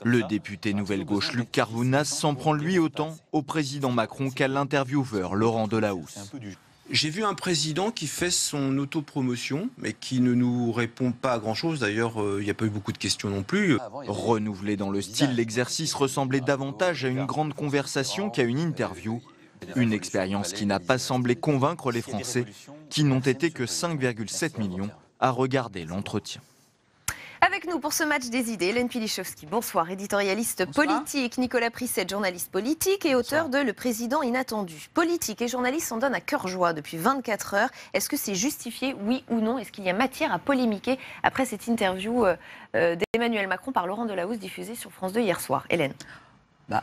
Le député Nouvelle Gauche Luc Carvounas s'en prend lui autant au président Macron qu'à l'intervieweur Laurent Delahousse. J'ai vu un président qui fait son autopromotion, mais qui ne nous répond pas à grand-chose. D'ailleurs, euh, il n'y a pas eu beaucoup de questions non plus. Ah, Renouvelé dans le style, l'exercice ressemblait davantage à une grande conversation qu'à une euh, interview. Une expérience qui n'a pas semblé convaincre les Français, qui n'ont été que 5,7 millions à regarder l'entretien. Avec nous pour ce match des idées, Hélène Pilichowski, bonsoir, éditorialiste politique, Nicolas Prisset, journaliste politique et auteur de Le Président inattendu. Politique et journaliste s'en donnent à cœur joie depuis 24 heures. Est-ce que c'est justifié, oui ou non Est-ce qu'il y a matière à polémiquer après cette interview euh, euh, d'Emmanuel Macron par Laurent Delahousse diffusée sur France 2 hier soir Hélène bah,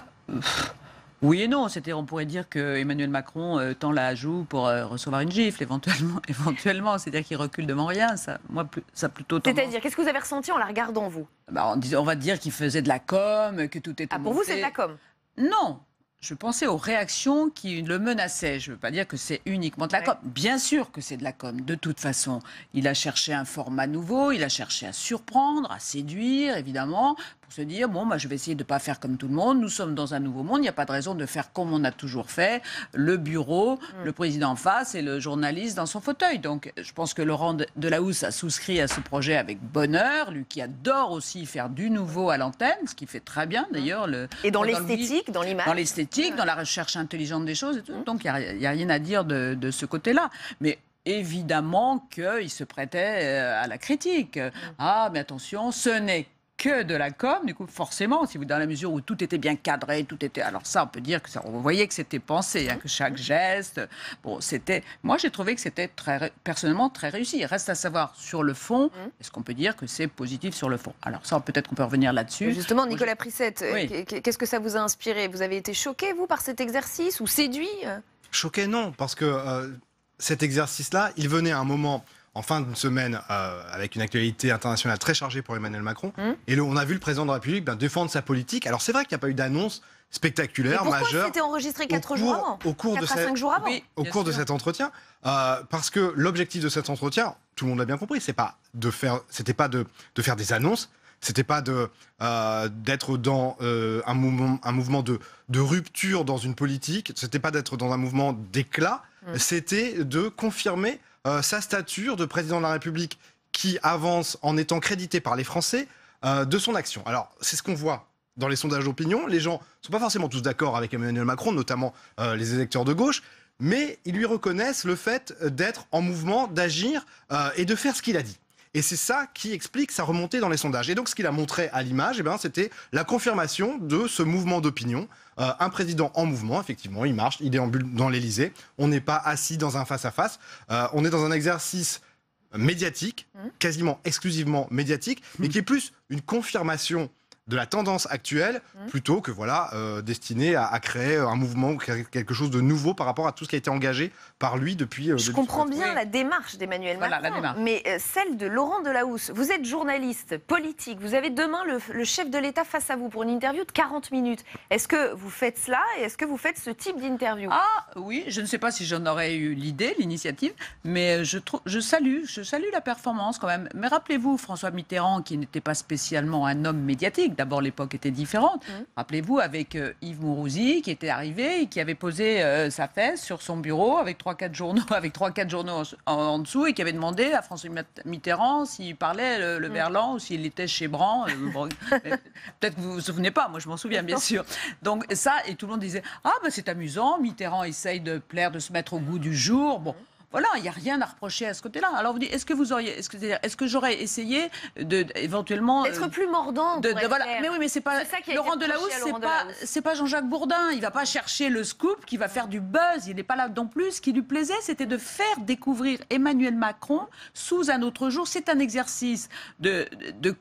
oui et non, c'était on pourrait dire que Emmanuel Macron euh, tend la joue pour euh, recevoir une gifle éventuellement, éventuellement, c'est-à-dire qu'il recule devant rien. Ça, moi, ça plutôt. C'est-à-dire, qu'est-ce que vous avez ressenti en la regardant vous bah, on, va dire qu'il faisait de la com, que tout était. Ah, pour vous, c'est de la com Non, je pensais aux réactions qui le menaçaient. Je ne veux pas dire que c'est uniquement de la com. Bien sûr que c'est de la com, de toute façon. Il a cherché un format nouveau, il a cherché à surprendre, à séduire, évidemment, se dire bon, moi bah, je vais essayer de ne pas faire comme tout le monde. Nous sommes dans un nouveau monde. Il n'y a pas de raison de faire comme on a toujours fait. Le bureau, mm. le président en face et le journaliste dans son fauteuil. Donc, je pense que Laurent Delahousse a souscrit à ce projet avec bonheur. Lui qui adore aussi faire du nouveau à l'antenne, ce qui fait très bien mm. d'ailleurs. Le... Et dans l'esthétique, dans l'image. Dans l'esthétique, dans, la recherche intelligente des choses. Et mm. Donc, il n'y a, rien à dire de, de ce côté-là. Mais évidemment qu'il se prêtait euh, à la critique. Ah, mais attention, ce n'est que de la com. Du coup, forcément, si vous dans la mesure où tout était bien cadré, tout était. Alors ça, on peut dire que ça, on voyait que c'était pensé, hein, que chaque geste. Bon, c'était. Moi, j'ai trouvé que c'était très personnellement très réussi. Il reste à savoir sur le fond. Mm. Est-ce qu'on peut dire que c'est positif sur le fond Alors ça, peut-être qu'on peut revenir là-dessus. Justement, Nicolas Prissette, euh, qu'est-ce que ça vous a inspiré Vous avez été choqué vous par cet exercice ou séduit Choqué, non, parce que. Euh, cet exercice-là, il venait à un moment en fin de semaine euh, avec une actualité internationale très chargée pour Emmanuel Macron. Hum. Et on a vu le président de la République ben, défendre sa politique. Alors c'est vrai qu'il n'y a pas eu d'annonce spectaculaire, majeure. Pourquoi c'était enregistré 4 jours avant Au cours, de, jours avant. au cours de cet entretien. Euh, parce que l'objectif de cet entretien, tout le monde l'a bien compris, c'est pas de faire, c'était pas de, faire des annonces, c'était pas euh, d'être dans un mouvement, de, rupture dans une politique, c'était pas d'être dans un mouvement d'éclat, Mm. c'était de confirmer euh, sa stature de président de la République qui avance en étant crédité par les Français euh, de son action. Alors, c'est ce qu'on voit dans les sondages d'opinion. Les gens ne sont pas forcément tous d'accord avec Emmanuel Macron, notamment euh, les électeurs de gauche, mais ils lui reconnaissent le fait d'être en mouvement, d'agir et de faire ce qu'il a dit. Et c'est ça qui explique sa remontée dans les sondages. Et donc, ce qu'il a montré à l'image, eh ben, c'était la confirmation de ce mouvement d'opinion. Euh, un président en mouvement, effectivement, il marche, il déambule dans l'Elysée. On n'est pas assis dans un face-à-face. Euh, on est dans un exercice médiatique, mmh. quasiment exclusivement médiatique, mais mmh. qui est plus une confirmation de la tendance actuelle mmh. plutôt que voilà euh, destiné à, créer un mouvement ou quelque chose de nouveau par rapport à tout ce qui a été engagé par lui depuis. Euh, je comprends bien la démarche d'Emmanuel Macron, mais euh, celle de Laurent Delahousse. Vous êtes journaliste politique. Vous avez demain le, chef de l'État face à vous pour une interview de 40 minutes. Est-ce que vous faites cela et est-ce que vous faites ce type d'interview Ah oui, je ne sais pas si j'en aurais eu l'idée, l'initiative, mais je, je salue, je salue la performance quand même. Mais rappelez-vous François Mitterrand, qui n'était pas spécialement un homme médiatique D'abord, l'époque était différente. Rappelez-vous, avec euh, Yves Mourouzi, qui était arrivé et qui avait posé euh, sa fesse sur son bureau avec trois quatre journaux, avec trois quatre journaux en, dessous et qui avait demandé à François Mitterrand s'il parlait le, mm. verlan ou s'il était chez euh, Peut-être que vous vous souvenez pas, moi je m'en souviens bien sûr. Donc ça, et tout le monde disait Ah, ben c'est amusant, Mitterrand essaye de plaire, de se mettre au goût du jour. Bon. Mm. Voilà, il n'y a rien à reprocher à ce côté-là. Alors vous dites, est-ce que vous auriez, est-ce que, est que j'aurais essayé de, éventuellement d'être euh, plus mordant de, voilà. Mais oui, mais c'est pas ça Laurent Delahousse, c'est pas c'est pas Jean-Jacques Bourdin. Il va pas chercher le scoop qui va faire du buzz. Il n'est pas là non plus. Ce qui lui plaisait, c'était de faire découvrir Emmanuel Macron sous un autre jour. C'est un exercice de,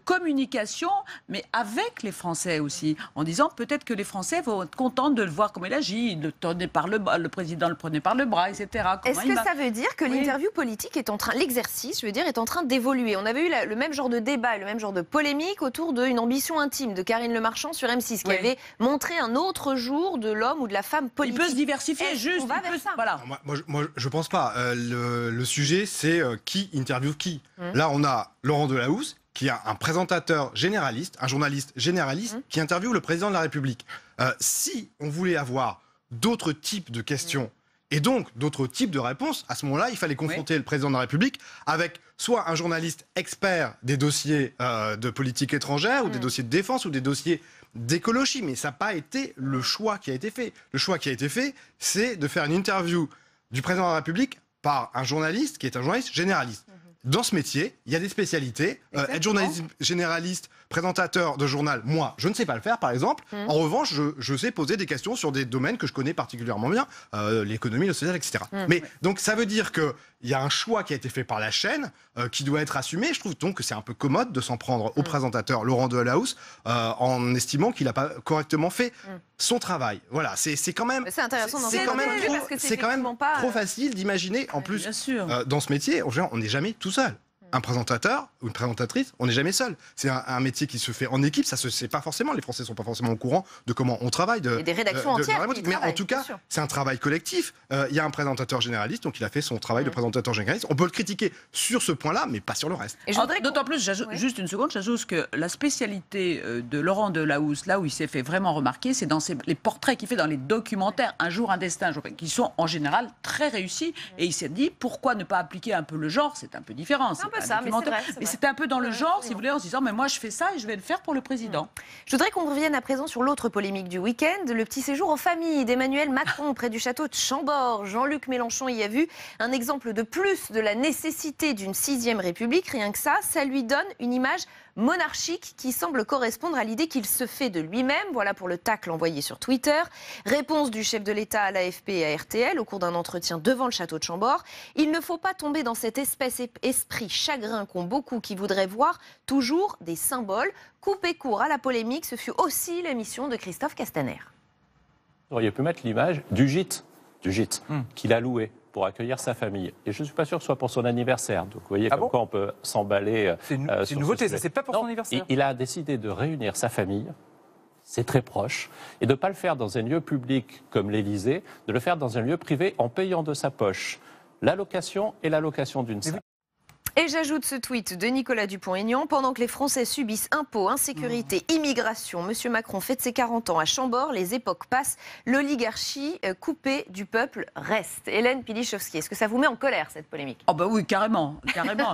communication, mais avec les Français aussi, en disant peut-être que les Français vont être contents de le voir comme il agit. le par le le président le prenait par le bras, etc. Est-ce que ça veut dire que l'interview politique est en train, l'exercice, je veux dire, est en train d'évoluer. On avait eu le même genre de débat le même genre de polémique autour d'une ambition intime de Karine Le Marchand sur M6, qui avait montré un autre jour de l'homme ou de la femme politique. Il peut se diversifier, juste. On Moi, je pense pas. Euh, le, sujet, c'est euh, qui interviewe qui. Hum. Là, on a Laurent Delahousse, qui a un présentateur généraliste, un journaliste généraliste, hum. qui interviewe le président de la République. Euh, si on voulait avoir d'autres types de questions et donc d'autres types de réponses. À ce moment-là, il fallait confronter le président de la République avec soit un journaliste expert des dossiers euh, de politique étrangère ou des mm. dossiers de défense ou des dossiers d'écologie. Mais ça n'a pas été le choix qui a été fait. Le choix qui a été fait, c'est de faire une interview du président de la République par un journaliste qui est un journaliste généraliste. Mm-hmm. dans ce métier, il y a des spécialités. Euh, être journaliste généraliste présentateur de journal, moi, je ne sais pas le faire, par exemple. Hmm. En revanche, je, sais poser des questions sur des domaines que je connais particulièrement bien, euh, l'économie, le social, etc. Hmm. Mais donc, ça veut dire qu'il y a un choix qui a été fait par la chaîne euh, qui doit être assumé. Je trouve donc que c'est un peu commode de s'en prendre au hmm. présentateur Laurent de euh, en estimant qu'il n'a pas correctement fait son travail. Voilà, c'est quand même. C'est quand même, pas, trop euh, facile d'imaginer, en plus, dans ce métier, on n'est jamais tout seul un présentateur ou une présentatrice, on n'est jamais seul. C'est un, métier qui se fait en équipe, ça se sait pas forcément. Les Français ne sont pas forcément au courant de comment on travaille. De, des rédactions entières. mais en tout cas, c'est un travail collectif. Euh, il y a un présentateur généraliste, donc il a fait son travail de présentateur généraliste. On peut le critiquer sur ce point-là, mais pas sur le reste. D'autant plus, juste une seconde, j'ajoute que la spécialité euh, de Laurent Delahousse, là où il s'est fait vraiment remarquer, c'est dans les portraits qu'il fait dans les documentaires Un jour, un destin, qui sont en général très réussis. Et il s'est dit, pourquoi ne pas appliquer un peu le genre C'est un peu différent mais c'est c'était un peu dans le genre, si vous voulez, en se disant, mais moi je fais ça et je vais le faire pour le président. Mm. Je voudrais qu'on revienne à présent sur l'autre polémique du week-end, le petit séjour en famille d'Emmanuel Macron près du château de Chambord. Jean-Luc Mélenchon y a vu un exemple de plus de la nécessité d'une sixième République. Rien que ça, ça lui donne une image monarchique qui semble correspondre à l'idée qu'il se fait de lui-même. Voilà pour le tacle envoyé sur Twitter. Réponse du chef de l'État à l'AFP et à RTL au cours d'un entretien devant le château de Chambord. Il ne faut pas tomber dans cette espèce esprit chagrin qu'ont beaucoup qui voudraient voir toujours des symboles. Couper court à la polémique, ce fut aussi l'émission de Christophe Castaner. Vous auriez pu mettre l'image du gîte, du gîte hmm. qu'il a loué pour accueillir sa famille. Et je ne suis pas sûr que ce soit pour son anniversaire. Donc vous voyez, pourquoi ah on peut s'emballer. Euh, c'est une, euh, nouveauté, c'est pas pour son anniversaire. Il, a décidé de réunir sa famille c'est très proche, et de ne pas le faire dans un lieu public comme l'Elysée, de le faire dans un lieu privé en payant de sa poche l'allocation et l'allocation d'une salle. Et j'ajoute ce tweet de Nicolas Dupont-Aignan. Pendant que les Français subissent impôts, insécurité, mmh. immigration, Monsieur Macron fête ses 40 ans à Chambord, les époques passent, l'oligarchie euh, coupée du peuple reste. Hélène Pilichowski, est-ce que ça vous met en colère cette polémique Oh bah oui, carrément, carrément.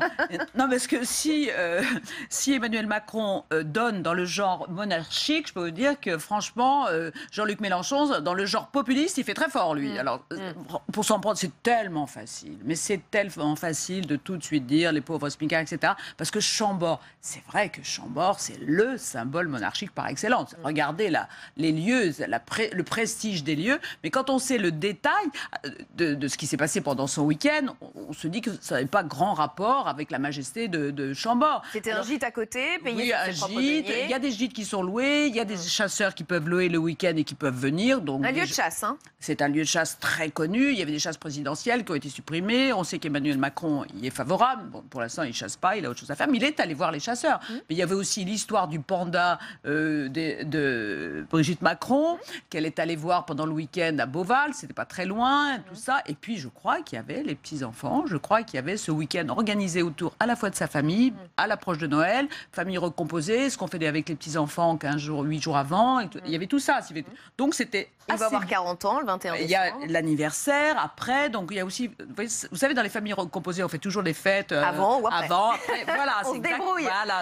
non, parce que si, euh, si Emmanuel Macron euh, donne dans le genre monarchique, je peux vous dire que franchement, Jean-Luc Mélenchon, dans le genre populiste, il fait très fort, lui. Mmh. Alors, mmh. pour s'en prendre, c'est tellement facile. Mais c'est tellement facile de tout de suite dire les pauvres smicards, etc. Parce que Chambord, c'est vrai que Chambord, c'est le symbole monarchique par excellence. Mm. Regardez là, les lieux, la le prestige des lieux. Mais quand on sait le détail euh, de, ce qui s'est passé pendant son week-end, on, se dit que ça n'avait pas grand rapport avec la majesté de, Chambord. C'était un gîte à côté, payé oui, un gîte. Il y a des gîtes qui sont loués, il y a des mm. chasseurs qui peuvent louer le week-end et qui peuvent venir. Donc un lieu de chasse, hein C'est un lieu de chasse très connu. Il y avait des chasses présidentielles qui ont été supprimées. On sait qu'Emmanuel Macron y est favorable pour l'instant, il chasse pas, il a autre chose à faire, mais il est allé voir les chasseurs. Mmh. Mais il y avait aussi l'histoire du panda euh, de, Brigitte Macron, mmh. qu'elle est allée voir pendant le week-end à Beauval, c'était pas très loin, mmh. tout ça. Et puis, je crois qu'il y avait les petits-enfants, je crois qu'il y avait ce week-end organisé autour à la fois de sa famille, à l'approche de Noël, famille recomposée, ce qu'on fait avec les petits-enfants 15 jours, 8 jours avant. il y avait tout ça. Donc, c'était. Il ah, va avoir 40 ans le 21 décembre. Il y a l'anniversaire après, donc il y a aussi. Vous savez, dans les familles recomposées, on fait toujours des fêtes. Euh, ah avant Voilà,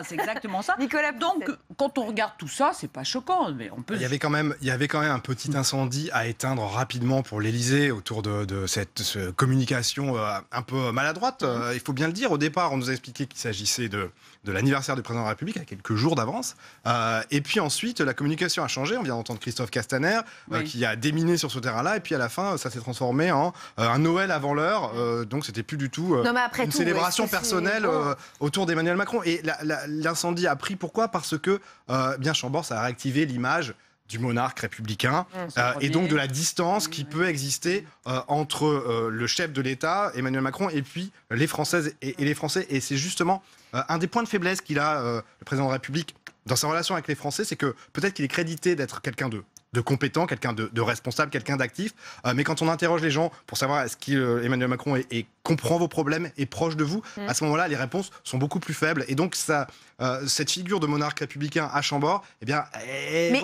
c'est exactement ça. Nicolas Donc, quand on regarde tout ça, c'est pas choquant. Mais on peut... il, y avait quand même, il y avait quand même un petit incendie à éteindre rapidement pour l'Élysée autour de, cette, communication euh, un peu maladroite. Euh, il faut bien le dire. Au départ, on nous a expliqué qu'il s'agissait de, de l'anniversaire du président de la République à quelques jours d'avance. Euh, et puis ensuite, la communication a changé. On vient d'entendre Christophe Castaner qui a déminé sur ce terrain-là. Et puis à la fin, ça s'est transformé en un Noël avant l'heure. donc c'était plus du tout une célébration personnel euh, autour d'Emmanuel Macron. Et l'incendie a pris pourquoi Parce que euh, bien Chambord, ça a réactivé l'image du monarque républicain mmh, euh, et donc de la distance mmh. qui peut exister entre le chef de l'État, Emmanuel Macron, et puis les Françaises et, les Français. Et c'est justement un des points de faiblesse qu'il a, le président de la République, dans sa relation avec les Français, c'est que peut-être qu'il est crédité d'être quelqu'un d'eux de compétent, quelqu'un de, responsable, quelqu'un d'actif. Euh, mais quand on interroge les gens pour savoir est-ce qu'Emmanuel euh, Macron comprend vos problèmes, est proche de vous, mm. à ce moment-là, les réponses sont beaucoup plus faibles. Et donc, ça, euh, cette figure de monarque républicain à Chambord, eh bien, elle,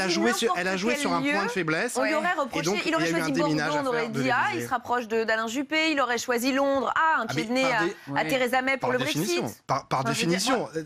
a, joué sur, elle a joué sur un point de faiblesse. On lui aurait reproché, il aurait choisi Bordeaux, on aurait dit Ah, il se rapproche d'Alain Juppé, il aurait choisi Londres, Ah, un ah, pied de nez à, Theresa May pour le Brexit. Par, par définition, euh,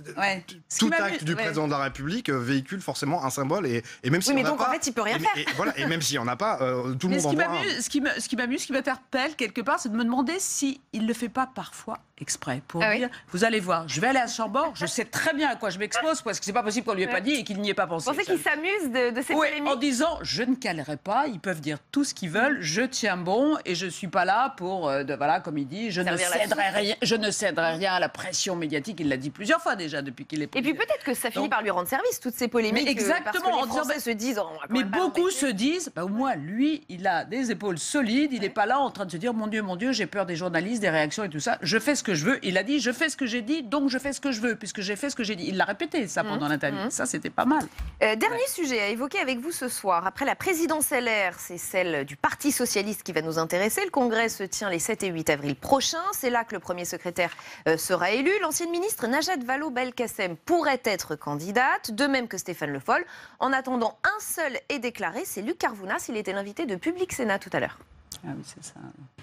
tout acte du président de la République euh, véhicule forcément un symbole et, même si oui, mais donc en fait, il peut rien faire. et même s'il n'y en a pas, tout le monde en voit Ce qui m'amuse, ce qui m'interpelle quelque part, c'est de me demander s'il ne le fait pas parfois exprès pour ah dire Vous allez voir, je vais aller à Chambord, je sais très bien à quoi je m'expose parce que c'est pas possible qu'on lui ait pas dit et qu'il n'y ait pas pensé. qu'il s'amuse de, de cette oui, en disant je ne calerai pas, ils peuvent dire tout ce qu'ils veulent, je tiens bon et je suis pas là pour, euh, de, voilà, comme il dit, je ne, céderai rien, je ne céderai rien à la pression médiatique. Il l'a dit plusieurs fois déjà depuis qu'il est Et puis peut-être que ça finit par lui rendre service, toutes ces polémiques. Euh, exactement, en disant, se disent. mais beaucoup se disent, bah, au moins lui, il a des épaules solides, il n'est pas là en train de se dire mon Dieu, mon Dieu, j'ai peur des journalistes, des réactions et tout ça. Je fais ce que je veux. Il a dit je fais ce que j'ai dit, donc je fais ce que je veux, puisque j'ai fait ce que j'ai dit. Il l'a répété, ça, pendant mmh. l'interview. Mmh. Ça, c'était pas mal. Euh, dernier sujet à évoquer avec vous ce soir. Après la présidentielle, LR, c'est celle du Parti Socialiste qui va nous intéresser. Le Congrès se tient les 7 et 8 avril prochains. C'est là que le premier secrétaire euh, sera élu. L'ancienne ministre Najat Vallaud-Belkacem pourrait être candidate, de même que Stéphane Le Foll. En attendant, un seul est déclaré, c'est Luc Carvounas. Il était l'invité de Public Sénat tout à l'heure. Ah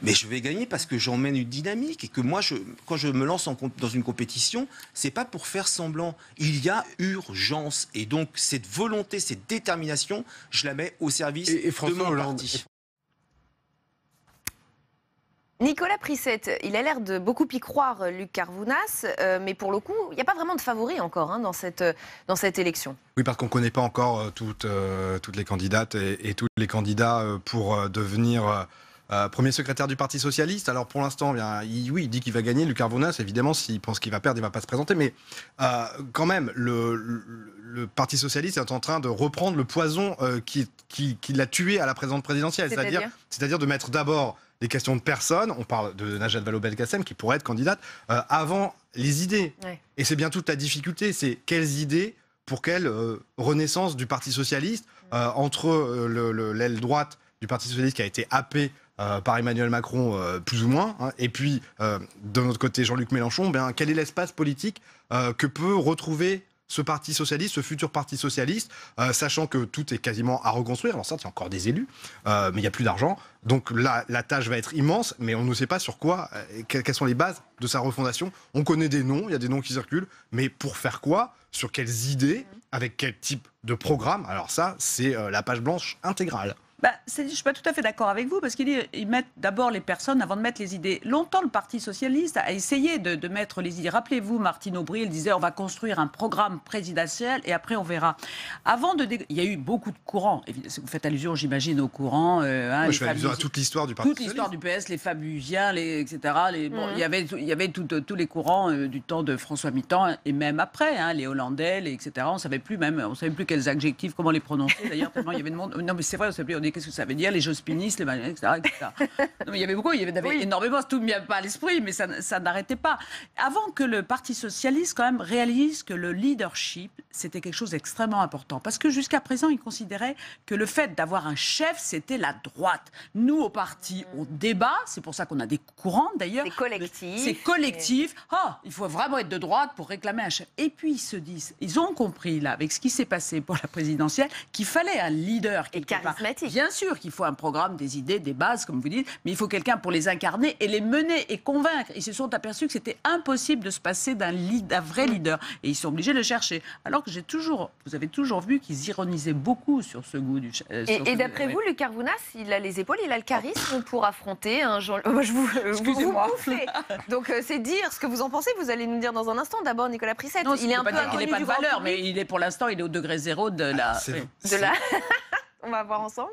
mais je vais gagner parce que j'emmène une dynamique et que moi, je, quand je me lance dans une compétition, c'est pas pour faire semblant. Il y a urgence et donc cette volonté, cette détermination, je la mets au service et, et de mon parti. Nicolas Prissette, il a l'air de beaucoup y croire, Luc Carvounas, euh, mais pour le coup, il n'y a pas vraiment de favori encore hein, dans, cette, euh, dans cette élection. Oui, parce qu'on ne connaît pas encore euh, toutes, toutes les candidates et tous les candidats pour devenir euh, premier secrétaire du Parti Socialiste. Alors pour l'instant, eh il, oui, il dit qu'il va gagner. Lucas Vounas, évidemment, s'il pense qu'il va perdre, il ne va pas se présenter. Mais euh, quand même, le, Parti Socialiste est en train de reprendre le poison euh, qui, l'a tué à la présente présidentielle. C'est-à-dire, de mettre d'abord des questions de personnes, on parle de Najat Vallaud-Belkacem qui pourrait être candidate, avant les idées. Et c'est bien toute la difficulté, c'est quelles idées pour quelle renaissance du Parti socialiste entre l'aile droite du Parti socialiste qui a été happée euh, par Emmanuel Macron, euh, plus ou moins. Hein. et puis, euh, de notre côté, Jean-Luc Mélenchon, ben, quel est l'espace politique que peut retrouver ce parti socialiste, ce futur parti socialiste, sachant que tout est quasiment à reconstruire. Alors certes, il y a encore des élus, mais il n'y a plus d'argent. Donc là, la tâche va être immense, mais on ne sait pas sur quoi, quelles sont les bases de sa refondation. On connaît des noms, il y a des noms qui circulent, mais pour faire quoi Sur quelles idées Avec quel type de programme Alors ça, c'est la page blanche intégrale. Bah, je ne suis pas tout à fait d'accord avec vous, parce qu'ils mettent d'abord les personnes avant de mettre les idées. Longtemps, le Parti socialiste a essayé de, mettre les idées. Rappelez-vous, Martine Aubry, elle disait on va construire un programme présidentiel et après on verra. Avant de Il y a eu beaucoup de courants. Vous faites allusion, j'imagine, aux courants. Euh, hein, Moi, je fais allusion à toute l'histoire du Parti Toute l'histoire du PS, les Fabusiens, les, etc. Les... Mm. il y avait, il y avait tous les courants euh, du temps de François Mitterrand et même après, hein, les Hollandais, etc. On ne savait plus même, on savait plus quels adjectifs, comment les prononcer d'ailleurs, il y avait de monde. Non, mais c'est vrai, on savait plus qu'est-ce que ça veut dire Les jospinistes, les etc. il y avait beaucoup, il y avait, énormément, tout ne vient pas à l'esprit, mais ça, n'arrêtait pas. Avant que le Parti socialiste, quand même, réalise que le leadership, c'était quelque chose d'extrêmement important. Parce que jusqu'à présent, ils considéraient que le fait d'avoir un chef, c'était la droite. Nous, au parti, on mm. débat, c'est pour ça qu'on a des courants d'ailleurs. C'est collectif. C'est collectif. Ah, il faut vraiment être de droite pour réclamer un chef. Et puis, ils se disent, ils ont compris, là, avec ce qui s'est passé pour la présidentielle, qu'il fallait un leader. Et charismatique bien sûr qu'il faut un programme, des idées, des bases, comme vous dites, mais il faut quelqu'un pour les incarner et les mener et convaincre. Ils se sont aperçus que c'était impossible de se passer d'un vrai mm. leader. Et ils sont obligés de le chercher. Alors que j'ai toujours, vous avez toujours vu qu'ils ironisaient beaucoup sur ce goût du. Euh, et, d'après vous, Lucas Vounas, il a les épaules, il a le charisme pour affronter un Jean. Moi, je vous, vous, Donc, euh, c'est dire ce que vous en pensez. Vous allez nous dire dans un instant. D'abord, Nicolas Prissette. il est un Il n'est pas de valeur, mais il est pour l'instant, il est au degré zéro De la... Ah, on va voir ensemble.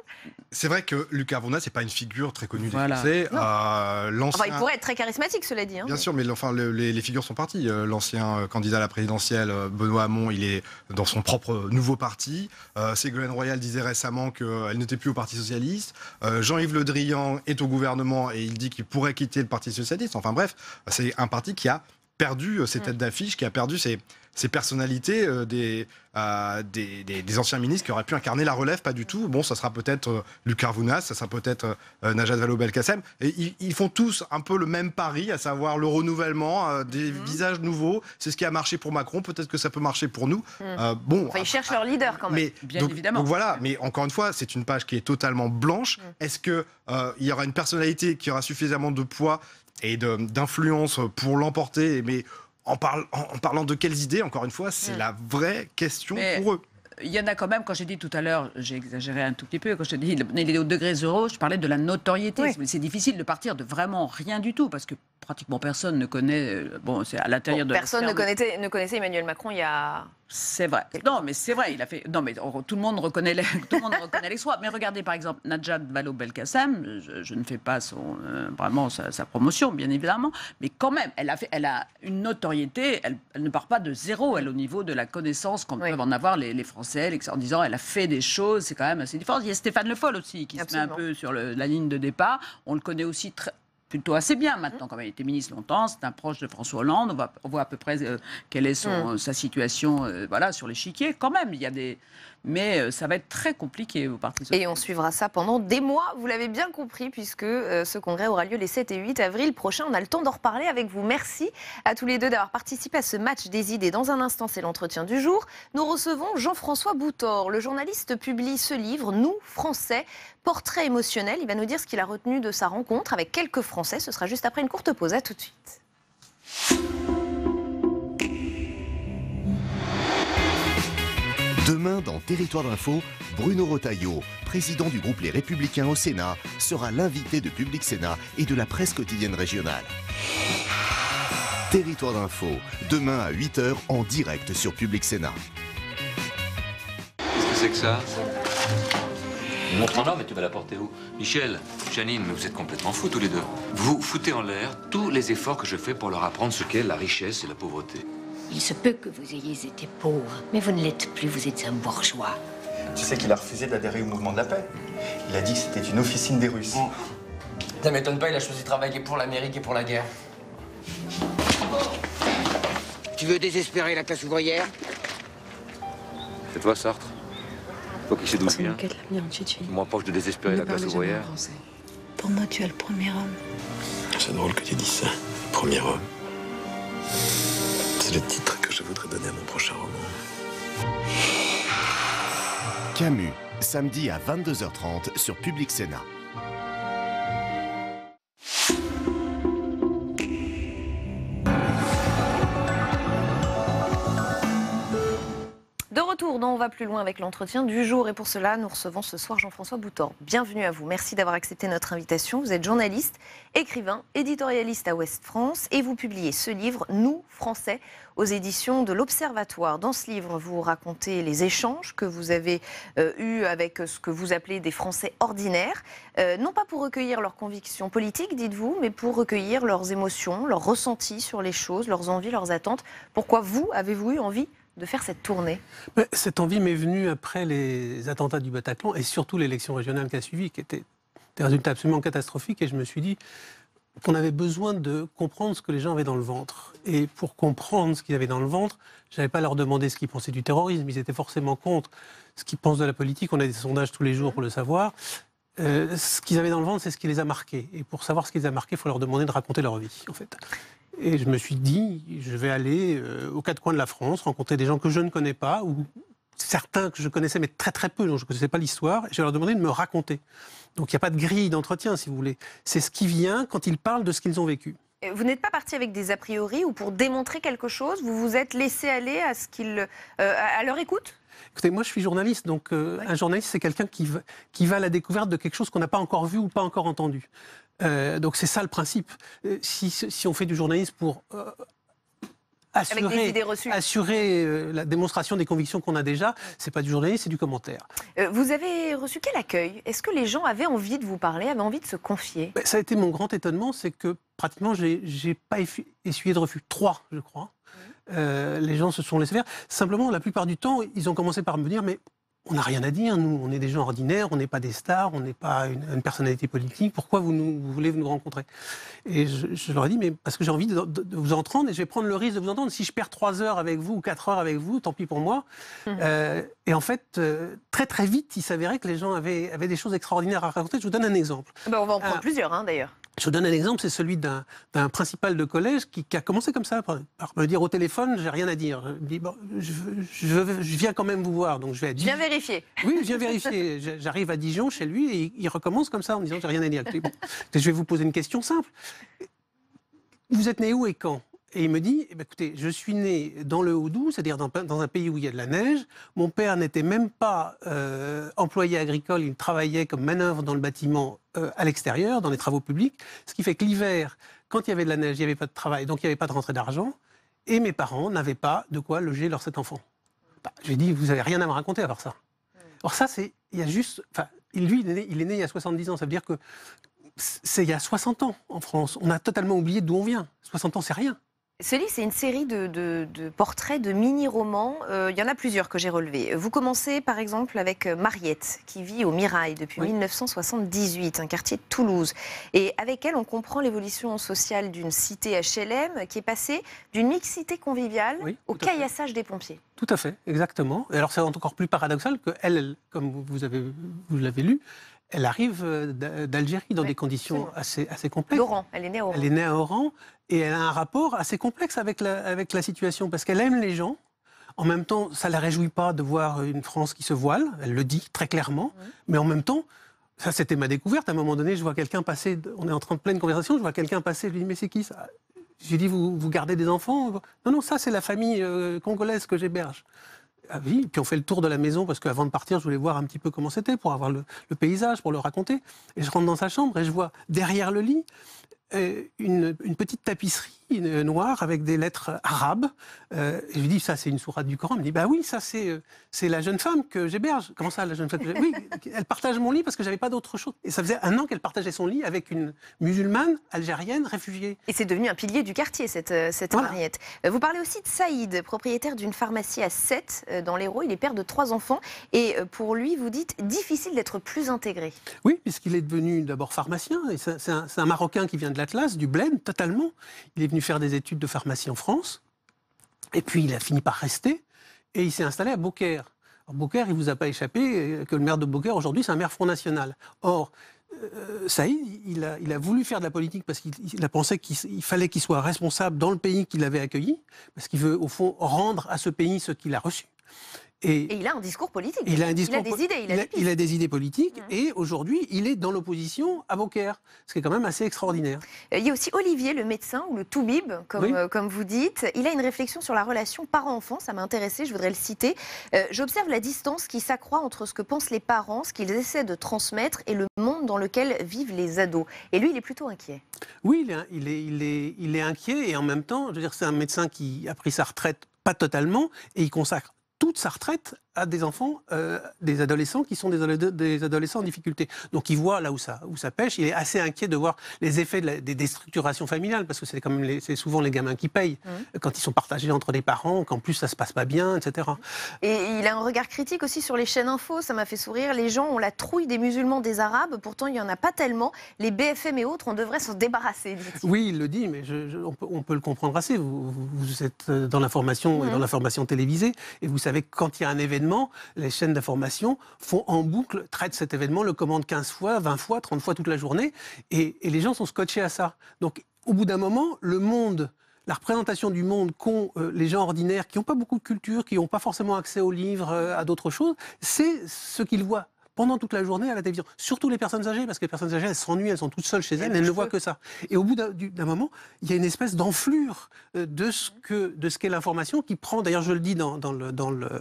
C'est vrai que Lucas Vona, c'est pas une figure très connue Français. Euh, il pourrait être très charismatique, cela dit. Hein. Bien sûr, mais enfin, les, figures sont parties. Euh, l'ancien euh, candidat à la présidentielle, Benoît Hamon, il est dans son propre nouveau parti. Ségolène Royal disait récemment qu'elle n'était plus au Parti socialiste. Jean-Yves Le Drian est au gouvernement et il dit qu'il pourrait quitter le Parti socialiste. Enfin bref, c'est un parti qui a perdu ses mm. têtes d'affiche, qui a perdu ses, ces personnalités euh, euh, des, des, des, anciens ministres qui auraient pu incarner la relève, pas du tout. Bon, ça sera peut-être euh, Luc Arvounas, ça sera peut-être euh, Najat Vallaud-Belkacem. ils, font tous un peu le même pari, à savoir le renouvellement, des mhm. visages nouveaux. C'est ce qui a marché pour Macron, peut-être que ça peut marcher pour nous. Mhm. bon, ils cherchent leur leader quand même, mais, bien évidemment. Donc voilà, mais encore une fois, c'est une page qui est totalement blanche. Mhm. Est-ce qu'il il y aura une personnalité qui aura suffisamment de poids et d'influence pour l'emporter, mais en, parlant de quelles idées, encore une fois, c'est la vraie question pour eux il y en a quand même, quand j'ai dit tout à l'heure, j'ai exagéré un tout petit peu, quand je te dis il est au degré zéro, je parlais de la notoriété. mais C'est difficile de partir de vraiment rien du tout, parce que pratiquement personne ne connaît. Euh, bon, c'est à l'intérieur de. Personne ne connaissait, ne connaissait Emmanuel Macron il y a. C'est vrai. Non, mais c'est vrai. Il a fait. Non, mais tout le monde reconnaît les, Mais regardez par exemple Najat Valo Belkacem. Je, ne fais pas euh, vraiment sa, promotion, bien évidemment, mais quand même, elle a fait, elle a une notoriété. Elle, ne part pas de zéro. Elle au niveau de la connaissance qu'on peut en avoir les, Français en disant elle a fait des choses. C'est quand même assez différent. Il y a Stéphane Le Foll aussi qui se met un peu sur la ligne de départ. On le connaît aussi très plutôt assez bien maintenant, quand même. Il était ministre longtemps, c'est un proche de François Hollande. On, voit à peu près euh, quelle est mm. sa situation euh, voilà, sur l'échiquier. Quand même, il y a des mais euh, ça va être très compliqué au Parti Et on suivra ça pendant des mois, vous l'avez bien compris, puisque euh, ce congrès aura lieu les 7 et 8 avril prochains. On a le temps d'en reparler avec vous. Merci à tous les deux d'avoir participé à ce match des idées. Dans un instant, c'est l'entretien du jour. Nous recevons Jean-François Boutor. Le journaliste publie ce livre, Nous, Français, portrait émotionnel. Il va nous dire ce qu'il a retenu de sa rencontre avec quelques Français. Ce sera juste après une courte pause. À tout de suite. Demain, dans Territoire d'Info, Bruno Rotaillot, président du groupe Les Républicains au Sénat, sera l'invité de Public Sénat et de la presse quotidienne régionale. Territoire d'Info, demain à 8h en direct sur Public Sénat. Qu'est-ce que c'est que ça Montre-en mais tu vas la porter où Michel, Janine, mais vous êtes complètement fous tous les deux. Vous foutez en l'air tous les efforts que je fais pour leur apprendre ce qu'est la richesse et la pauvreté. Il se peut que vous ayez été pauvre, mais vous ne l'êtes plus, vous êtes un bourgeois. Tu sais qu'il a refusé d'adhérer au mouvement de la paix. Il a dit que c'était une officine des Russes. Ça Ça m'étonne pas, il a choisi de travailler pour l'Amérique et pour la guerre. Tu veux désespérer la classe ouvrière C'est toi, Sartre Faut qu'il bien. Moi, proche de désespérer la classe ouvrière. Pour moi, tu es le premier homme. C'est drôle que tu dis ça, premier homme. C'est le titre que je voudrais donner à mon prochain roman. Camus, samedi à 22h30 sur Public Sénat. Donc on va plus loin avec l'entretien du jour. Et pour cela, nous recevons ce soir Jean-François Boutor. Bienvenue à vous. Merci d'avoir accepté notre invitation. Vous êtes journaliste, écrivain, éditorialiste à Ouest France et vous publiez ce livre, Nous, Français, aux éditions de l'Observatoire. Dans ce livre, vous racontez les échanges que vous avez euh, eus avec ce que vous appelez des Français ordinaires, euh, non pas pour recueillir leurs convictions politiques, dites-vous, mais pour recueillir leurs émotions, leurs ressentis sur les choses, leurs envies, leurs attentes. Pourquoi vous avez-vous eu envie de faire cette tournée Cette envie m'est venue après les attentats du Bataclan et surtout l'élection régionale qui a suivi, qui était des résultats absolument catastrophiques. Et je me suis dit qu'on avait besoin de comprendre ce que les gens avaient dans le ventre. Et pour comprendre ce qu'ils avaient dans le ventre, je n'avais pas leur demander ce qu'ils pensaient du terrorisme. Ils étaient forcément contre ce qu'ils pensent de la politique. On a des sondages tous les jours pour le savoir. Euh, ce qu'ils avaient dans le ventre, c'est ce qui les a marqués. Et pour savoir ce qu'ils les a marqués, il faut leur demander de raconter leur vie, en fait. Et je me suis dit, je vais aller euh, aux quatre coins de la France, rencontrer des gens que je ne connais pas, ou certains que je connaissais, mais très très peu, dont je ne connaissais pas l'histoire, et je vais leur demander de me raconter. Donc il n'y a pas de grille d'entretien, si vous voulez. C'est ce qui vient quand ils parlent de ce qu'ils ont vécu. Vous n'êtes pas parti avec des a priori ou pour démontrer quelque chose Vous vous êtes laissé aller à, ce qu'ils, euh, à leur écoute Écoutez, moi je suis journaliste, donc euh, un journaliste c'est quelqu'un qui qui va à la découverte de quelque chose qu'on n'a pas encore vu ou pas encore entendu. Euh, donc c'est ça le principe. Euh, si, on fait du journalisme pour euh, assurer, assurer la démonstration des convictions qu'on a déjà, c'est pas du journalisme, c'est du commentaire. vous avez reçu quel accueil Est-ce que les gens avaient envie de vous parler, avaient envie de se confier ben, Ça a été mon grand étonnement, c'est que pratiquement j'ai pas essuyé de refus. Trois, je crois. Mmh. les gens se sont laissés faire. Simplement, la plupart du temps, ils ont commencé par me dire, mais on n'a rien à dire, nous, on est des gens ordinaires, on n'est pas des stars, on n'est pas une, personnalité politique, pourquoi vous, voulez nous rencontrer Et je, leur ai dit, mais parce que j'ai envie de, vous entendre et je vais prendre le risque de vous entendre. Si je perds trois heures avec vous ou quatre heures avec vous, tant pis pour moi. Hum. Euh, et en fait, euh, très très vite, il s'avérait que les gens avaient, des choses extraordinaires à raconter. Je vous donne un exemple. Ben, on va en prendre euh, plusieurs, hein, d'ailleurs. Je vous donne un exemple, c'est celui d'un principal de collège qui, a commencé comme ça, par, me dire au téléphone, j'ai rien à dire. Je, je, viens quand même vous voir, donc je vais à Dijon. Viens vérifier. Oui, je viens vérifier. J'arrive à Dijon, chez lui, et il, recommence comme ça en me disant, j'ai rien à dire. je vais vous poser une question simple. Vous êtes né où et quand et il me dit, eh ben, écoutez, je suis né dans le Haut-Doubs, c'est-à-dire dans, un pays où il y a de la neige. Mon père n'était même pas euh, employé agricole, il travaillait comme manœuvre dans le bâtiment euh, à l'extérieur, dans les travaux publics. Ce qui fait que l'hiver, quand il y avait de la neige, il n'y avait pas de travail, donc il n'y avait pas de rentrée d'argent. Et mes parents n'avaient pas de quoi loger leurs sept enfants. Bah, ai dit, vous n'avez rien à me raconter à part ça. Or ça, c'est, il y a juste, enfin, lui, il est, né, il est né il y a 70 ans, ça veut dire que c'est il y a 60 ans en France. On a totalement oublié d'où on vient. 60 ans, c'est rien. Ce livre, c'est une série de, portraits, de mini-romans. Euh, il y en a plusieurs que j'ai relevés. Vous commencez par exemple avec euh, Mariette, qui vit au Mirail depuis 1978, un quartier de Toulouse. Et avec elle, on comprend l'évolution sociale d'une cité HLM qui est passée d'une mixité conviviale au caillassage des pompiers. Tout à fait, exactement. Et alors c'est encore plus paradoxal que comme vous l'avez lu, elle arrive euh, d'Algérie dans des conditions assez, assez, complexes. Laurent, elle est née à Oran. Elle est née à Oran et elle a un rapport assez complexe avec la, avec la situation parce qu'elle aime les gens. En même temps, ça la réjouit pas de voir une France qui se voile, elle le dit très clairement, mais en même temps, ça c'était ma découverte, à un moment donné, je vois quelqu'un passer, on est en train de pleine conversation, je vois quelqu'un passer, je lui dis mais c'est qui ça J'ai dit vous, vous gardez des enfants Non, non, ça c'est la famille euh, congolaise que j'héberge. Ah oui, puis on fait le tour de la maison parce qu'avant de partir, je voulais voir un petit peu comment c'était pour avoir le, paysage, pour le raconter. Et je rentre dans sa chambre et je vois derrière le lit euh, une petite tapisserie noire avec des lettres arabes. Euh, je lui dis, ça c'est une sourate du Coran. Il me dit, bah oui, ça c'est, euh, c'est la jeune femme que j'héberge. Comment ça, la jeune femme Oui, elle partage mon lit parce que j'avais pas d'autre chose. Et ça faisait un an qu'elle partageait son lit avec une musulmane algérienne réfugiée. Et c'est devenu un pilier du quartier, cette, euh, cette Mariette. Vous parlez aussi de Saïd, propriétaire d'une pharmacie à 7 dans l'Hérault. Il est père de trois enfants. Et pour lui, vous dites, difficile d'être plus intégré. Oui, puisqu'il est devenu d'abord pharmacien. Et c'est un, Marocain qui vient de l'Atlas, du Blaine, totalement. Il est venu faire des études de pharmacie en France. Et puis, il a fini par rester. Et il s'est installé à Beaucaire. Beaucaire, il ne vous a pas échappé euh, que le maire de Beaucaire, aujourd'hui, c'est un maire Front National. Or, euh, Saïd, il a, il a, voulu faire de la politique parce qu'il a pensé qu'il fallait qu'il soit responsable dans le pays qu'il avait accueilli, parce qu'il veut, au fond, rendre à ce pays ce qu'il a reçu. Et, il a un discours politique. Il a, des idées. Il a, des, idées politiques. Mmh. Et aujourd'hui, il est dans l'opposition à Beaucaire, ce qui est quand même assez extraordinaire. Euh, il y a aussi Olivier, le médecin, ou le Toubib, comme, euh, comme vous dites. Il a une réflexion sur la relation parent-enfant. Ça m'a intéressé, je voudrais le citer. Euh, j'observe la distance qui s'accroît entre ce que pensent les parents, ce qu'ils essaient de transmettre, et le monde dans lequel vivent les ados. Et lui, il est plutôt inquiet. Oui, il est, il est, il est, inquiet. Et en même temps, je veux dire, c'est un médecin qui a pris sa retraite pas totalement, et il consacre toute sa retraite à des enfants, euh, des adolescents qui sont des, des, adolescents en difficulté. Donc il voit là où ça, où ça pêche. Il est assez inquiet de voir les effets de la, des déstructurations familiales, parce que c'est souvent les gamins qui payent mmh. quand ils sont partagés entre les parents, qu'en plus ça se passe pas bien, etc. Et il a un regard critique aussi sur les chaînes infos, Ça m'a fait sourire. Les gens ont la trouille des musulmans, des arabes. Pourtant il y en a pas tellement. Les BFM et autres, on devrait s'en débarrasser. Oui, il le dit, mais on, peut, le comprendre assez. Vous, êtes euh, dans l'information, mmh. dans l'information télévisée, et vous savez quand il y a un événement les chaînes d'information font en boucle, traitent cet événement, le commandent 15 fois, 20 fois, 30 fois toute la journée, et, les gens sont scotchés à ça. Donc, au bout d'un moment, le monde la représentation du monde qu'ont euh, les gens ordinaires qui n'ont pas beaucoup de culture, qui n'ont pas forcément accès aux livres, euh, à d'autres choses, c'est ce qu'ils voient pendant toute la journée à la télévision. Surtout les personnes âgées, parce que les personnes âgées, elles s'ennuient, elles sont toutes seules chez elles, elles, ne voient que ça. Et au bout d'un moment, il y a une espèce d'enflure euh, de ce que de ce qu'est l'information qui prend, d'ailleurs je le dis dans, dans l'introduction le,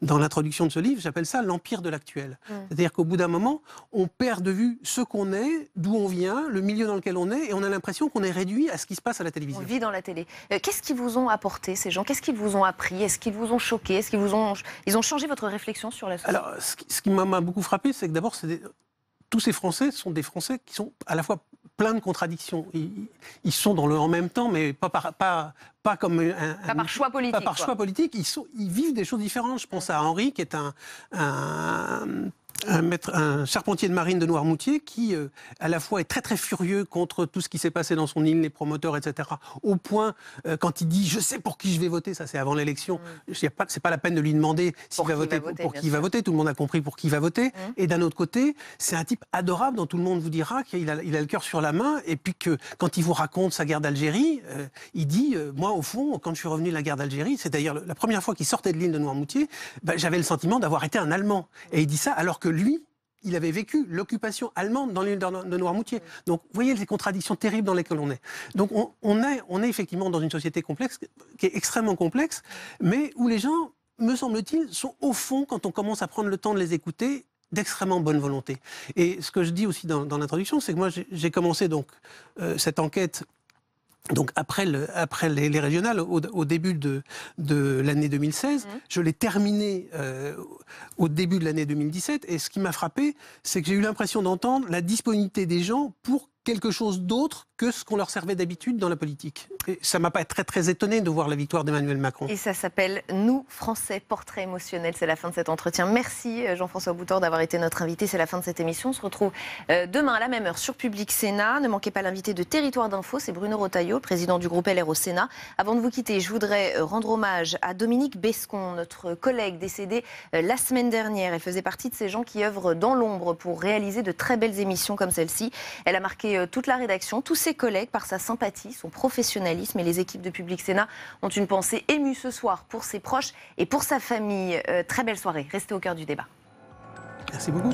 dans le, dans de ce livre, j'appelle ça l'empire de l'actuel. C'est-à-dire qu'au bout d'un moment, on perd de vue ce qu'on est, d'où on vient, le milieu dans lequel on est, et on a l'impression qu'on est réduit à ce qui se passe à la télévision. On vit dans la télé. Euh, qu'est-ce qu'ils vous ont apporté ces gens Qu'est-ce qu'ils vous ont appris Est-ce qu'ils vous ont choqué Est-ce qu'ils ont ils ont changé votre réflexion sur la Alors, ce qui, qui m'a beaucoup frappé c'est que d'abord, tous ces Français sont des Français qui sont à la fois plein de contradictions. Ils, sont dans le en même temps, mais pas par, pas, pas comme un, pas par choix politique. Pas par choix politique. Ils, sont, ils, vivent des choses différentes. Je pense à Henri, qui est un, un un, charpentier de marine de Noirmoutier qui, euh, à la fois, est très très furieux contre tout ce qui s'est passé dans son île, les promoteurs, etc. Au point, euh, quand il dit je sais pour qui je vais voter, ça c'est avant l'élection, mmh. c'est pas, la peine de lui demander s'il va, pour, qui il va voter, tout le monde a compris pour qui il va voter. Mmh. Et d'un autre côté, c'est un type adorable dont tout le monde vous dira qu'il a, le cœur sur la main et puis que quand il vous raconte sa guerre d'Algérie, euh, il dit moi au fond, quand je suis revenu de la guerre d'Algérie, c'est d'ailleurs la première fois qu'il sortait de l'île de Noirmoutier, ben, j'avais le sentiment d'avoir été un Allemand. Et il dit ça alors que lui, il avait vécu l'occupation allemande dans l'île de Noirmoutier. Donc, voyez les contradictions terribles dans lesquelles on est. Donc, on, est, on est effectivement dans une société complexe, qui est extrêmement complexe, mais où les gens, me semble-t-il, sont au fond, quand on commence à prendre le temps de les écouter, d'extrêmement bonne volonté. Et ce que je dis aussi dans, l'introduction, c'est que moi, j'ai commencé donc euh, cette enquête donc après, le, après les, régionales, mmh. euh, au, début de, l'année 2016, je l'ai terminé au début de l'année 2017. Et ce qui m'a frappé, c'est que j'ai eu l'impression d'entendre la disponibilité des gens pour quelque chose d'autre que ce qu'on leur servait d'habitude dans la politique. Et ça m'a pas très très étonné de voir la victoire d'Emmanuel Macron. Et ça s'appelle Nous Français portrait émotionnel. C'est la fin de cet entretien. Merci euh, Jean-François Boutor d'avoir été notre invité. C'est la fin de cette émission. On se retrouve euh, demain à la même heure sur Public Sénat. Ne manquez pas l'invité de Territoire d'Info, c'est Bruno Rotaillot, président du groupe LR au Sénat. Avant de vous quitter, je voudrais euh, rendre hommage à Dominique Bescon, notre collègue décédé la semaine dernière. Elle faisait partie de ces gens qui œuvrent dans l'ombre pour réaliser de très belles émissions comme celle-ci. Elle a marqué euh, toute la rédaction, tous ses collègues par sa sympathie, son professionnalisme. Et les équipes de Public Sénat ont une pensée émue ce soir pour ses proches et pour sa famille. Euh, très belle soirée. Restez au cœur du débat. Merci beaucoup.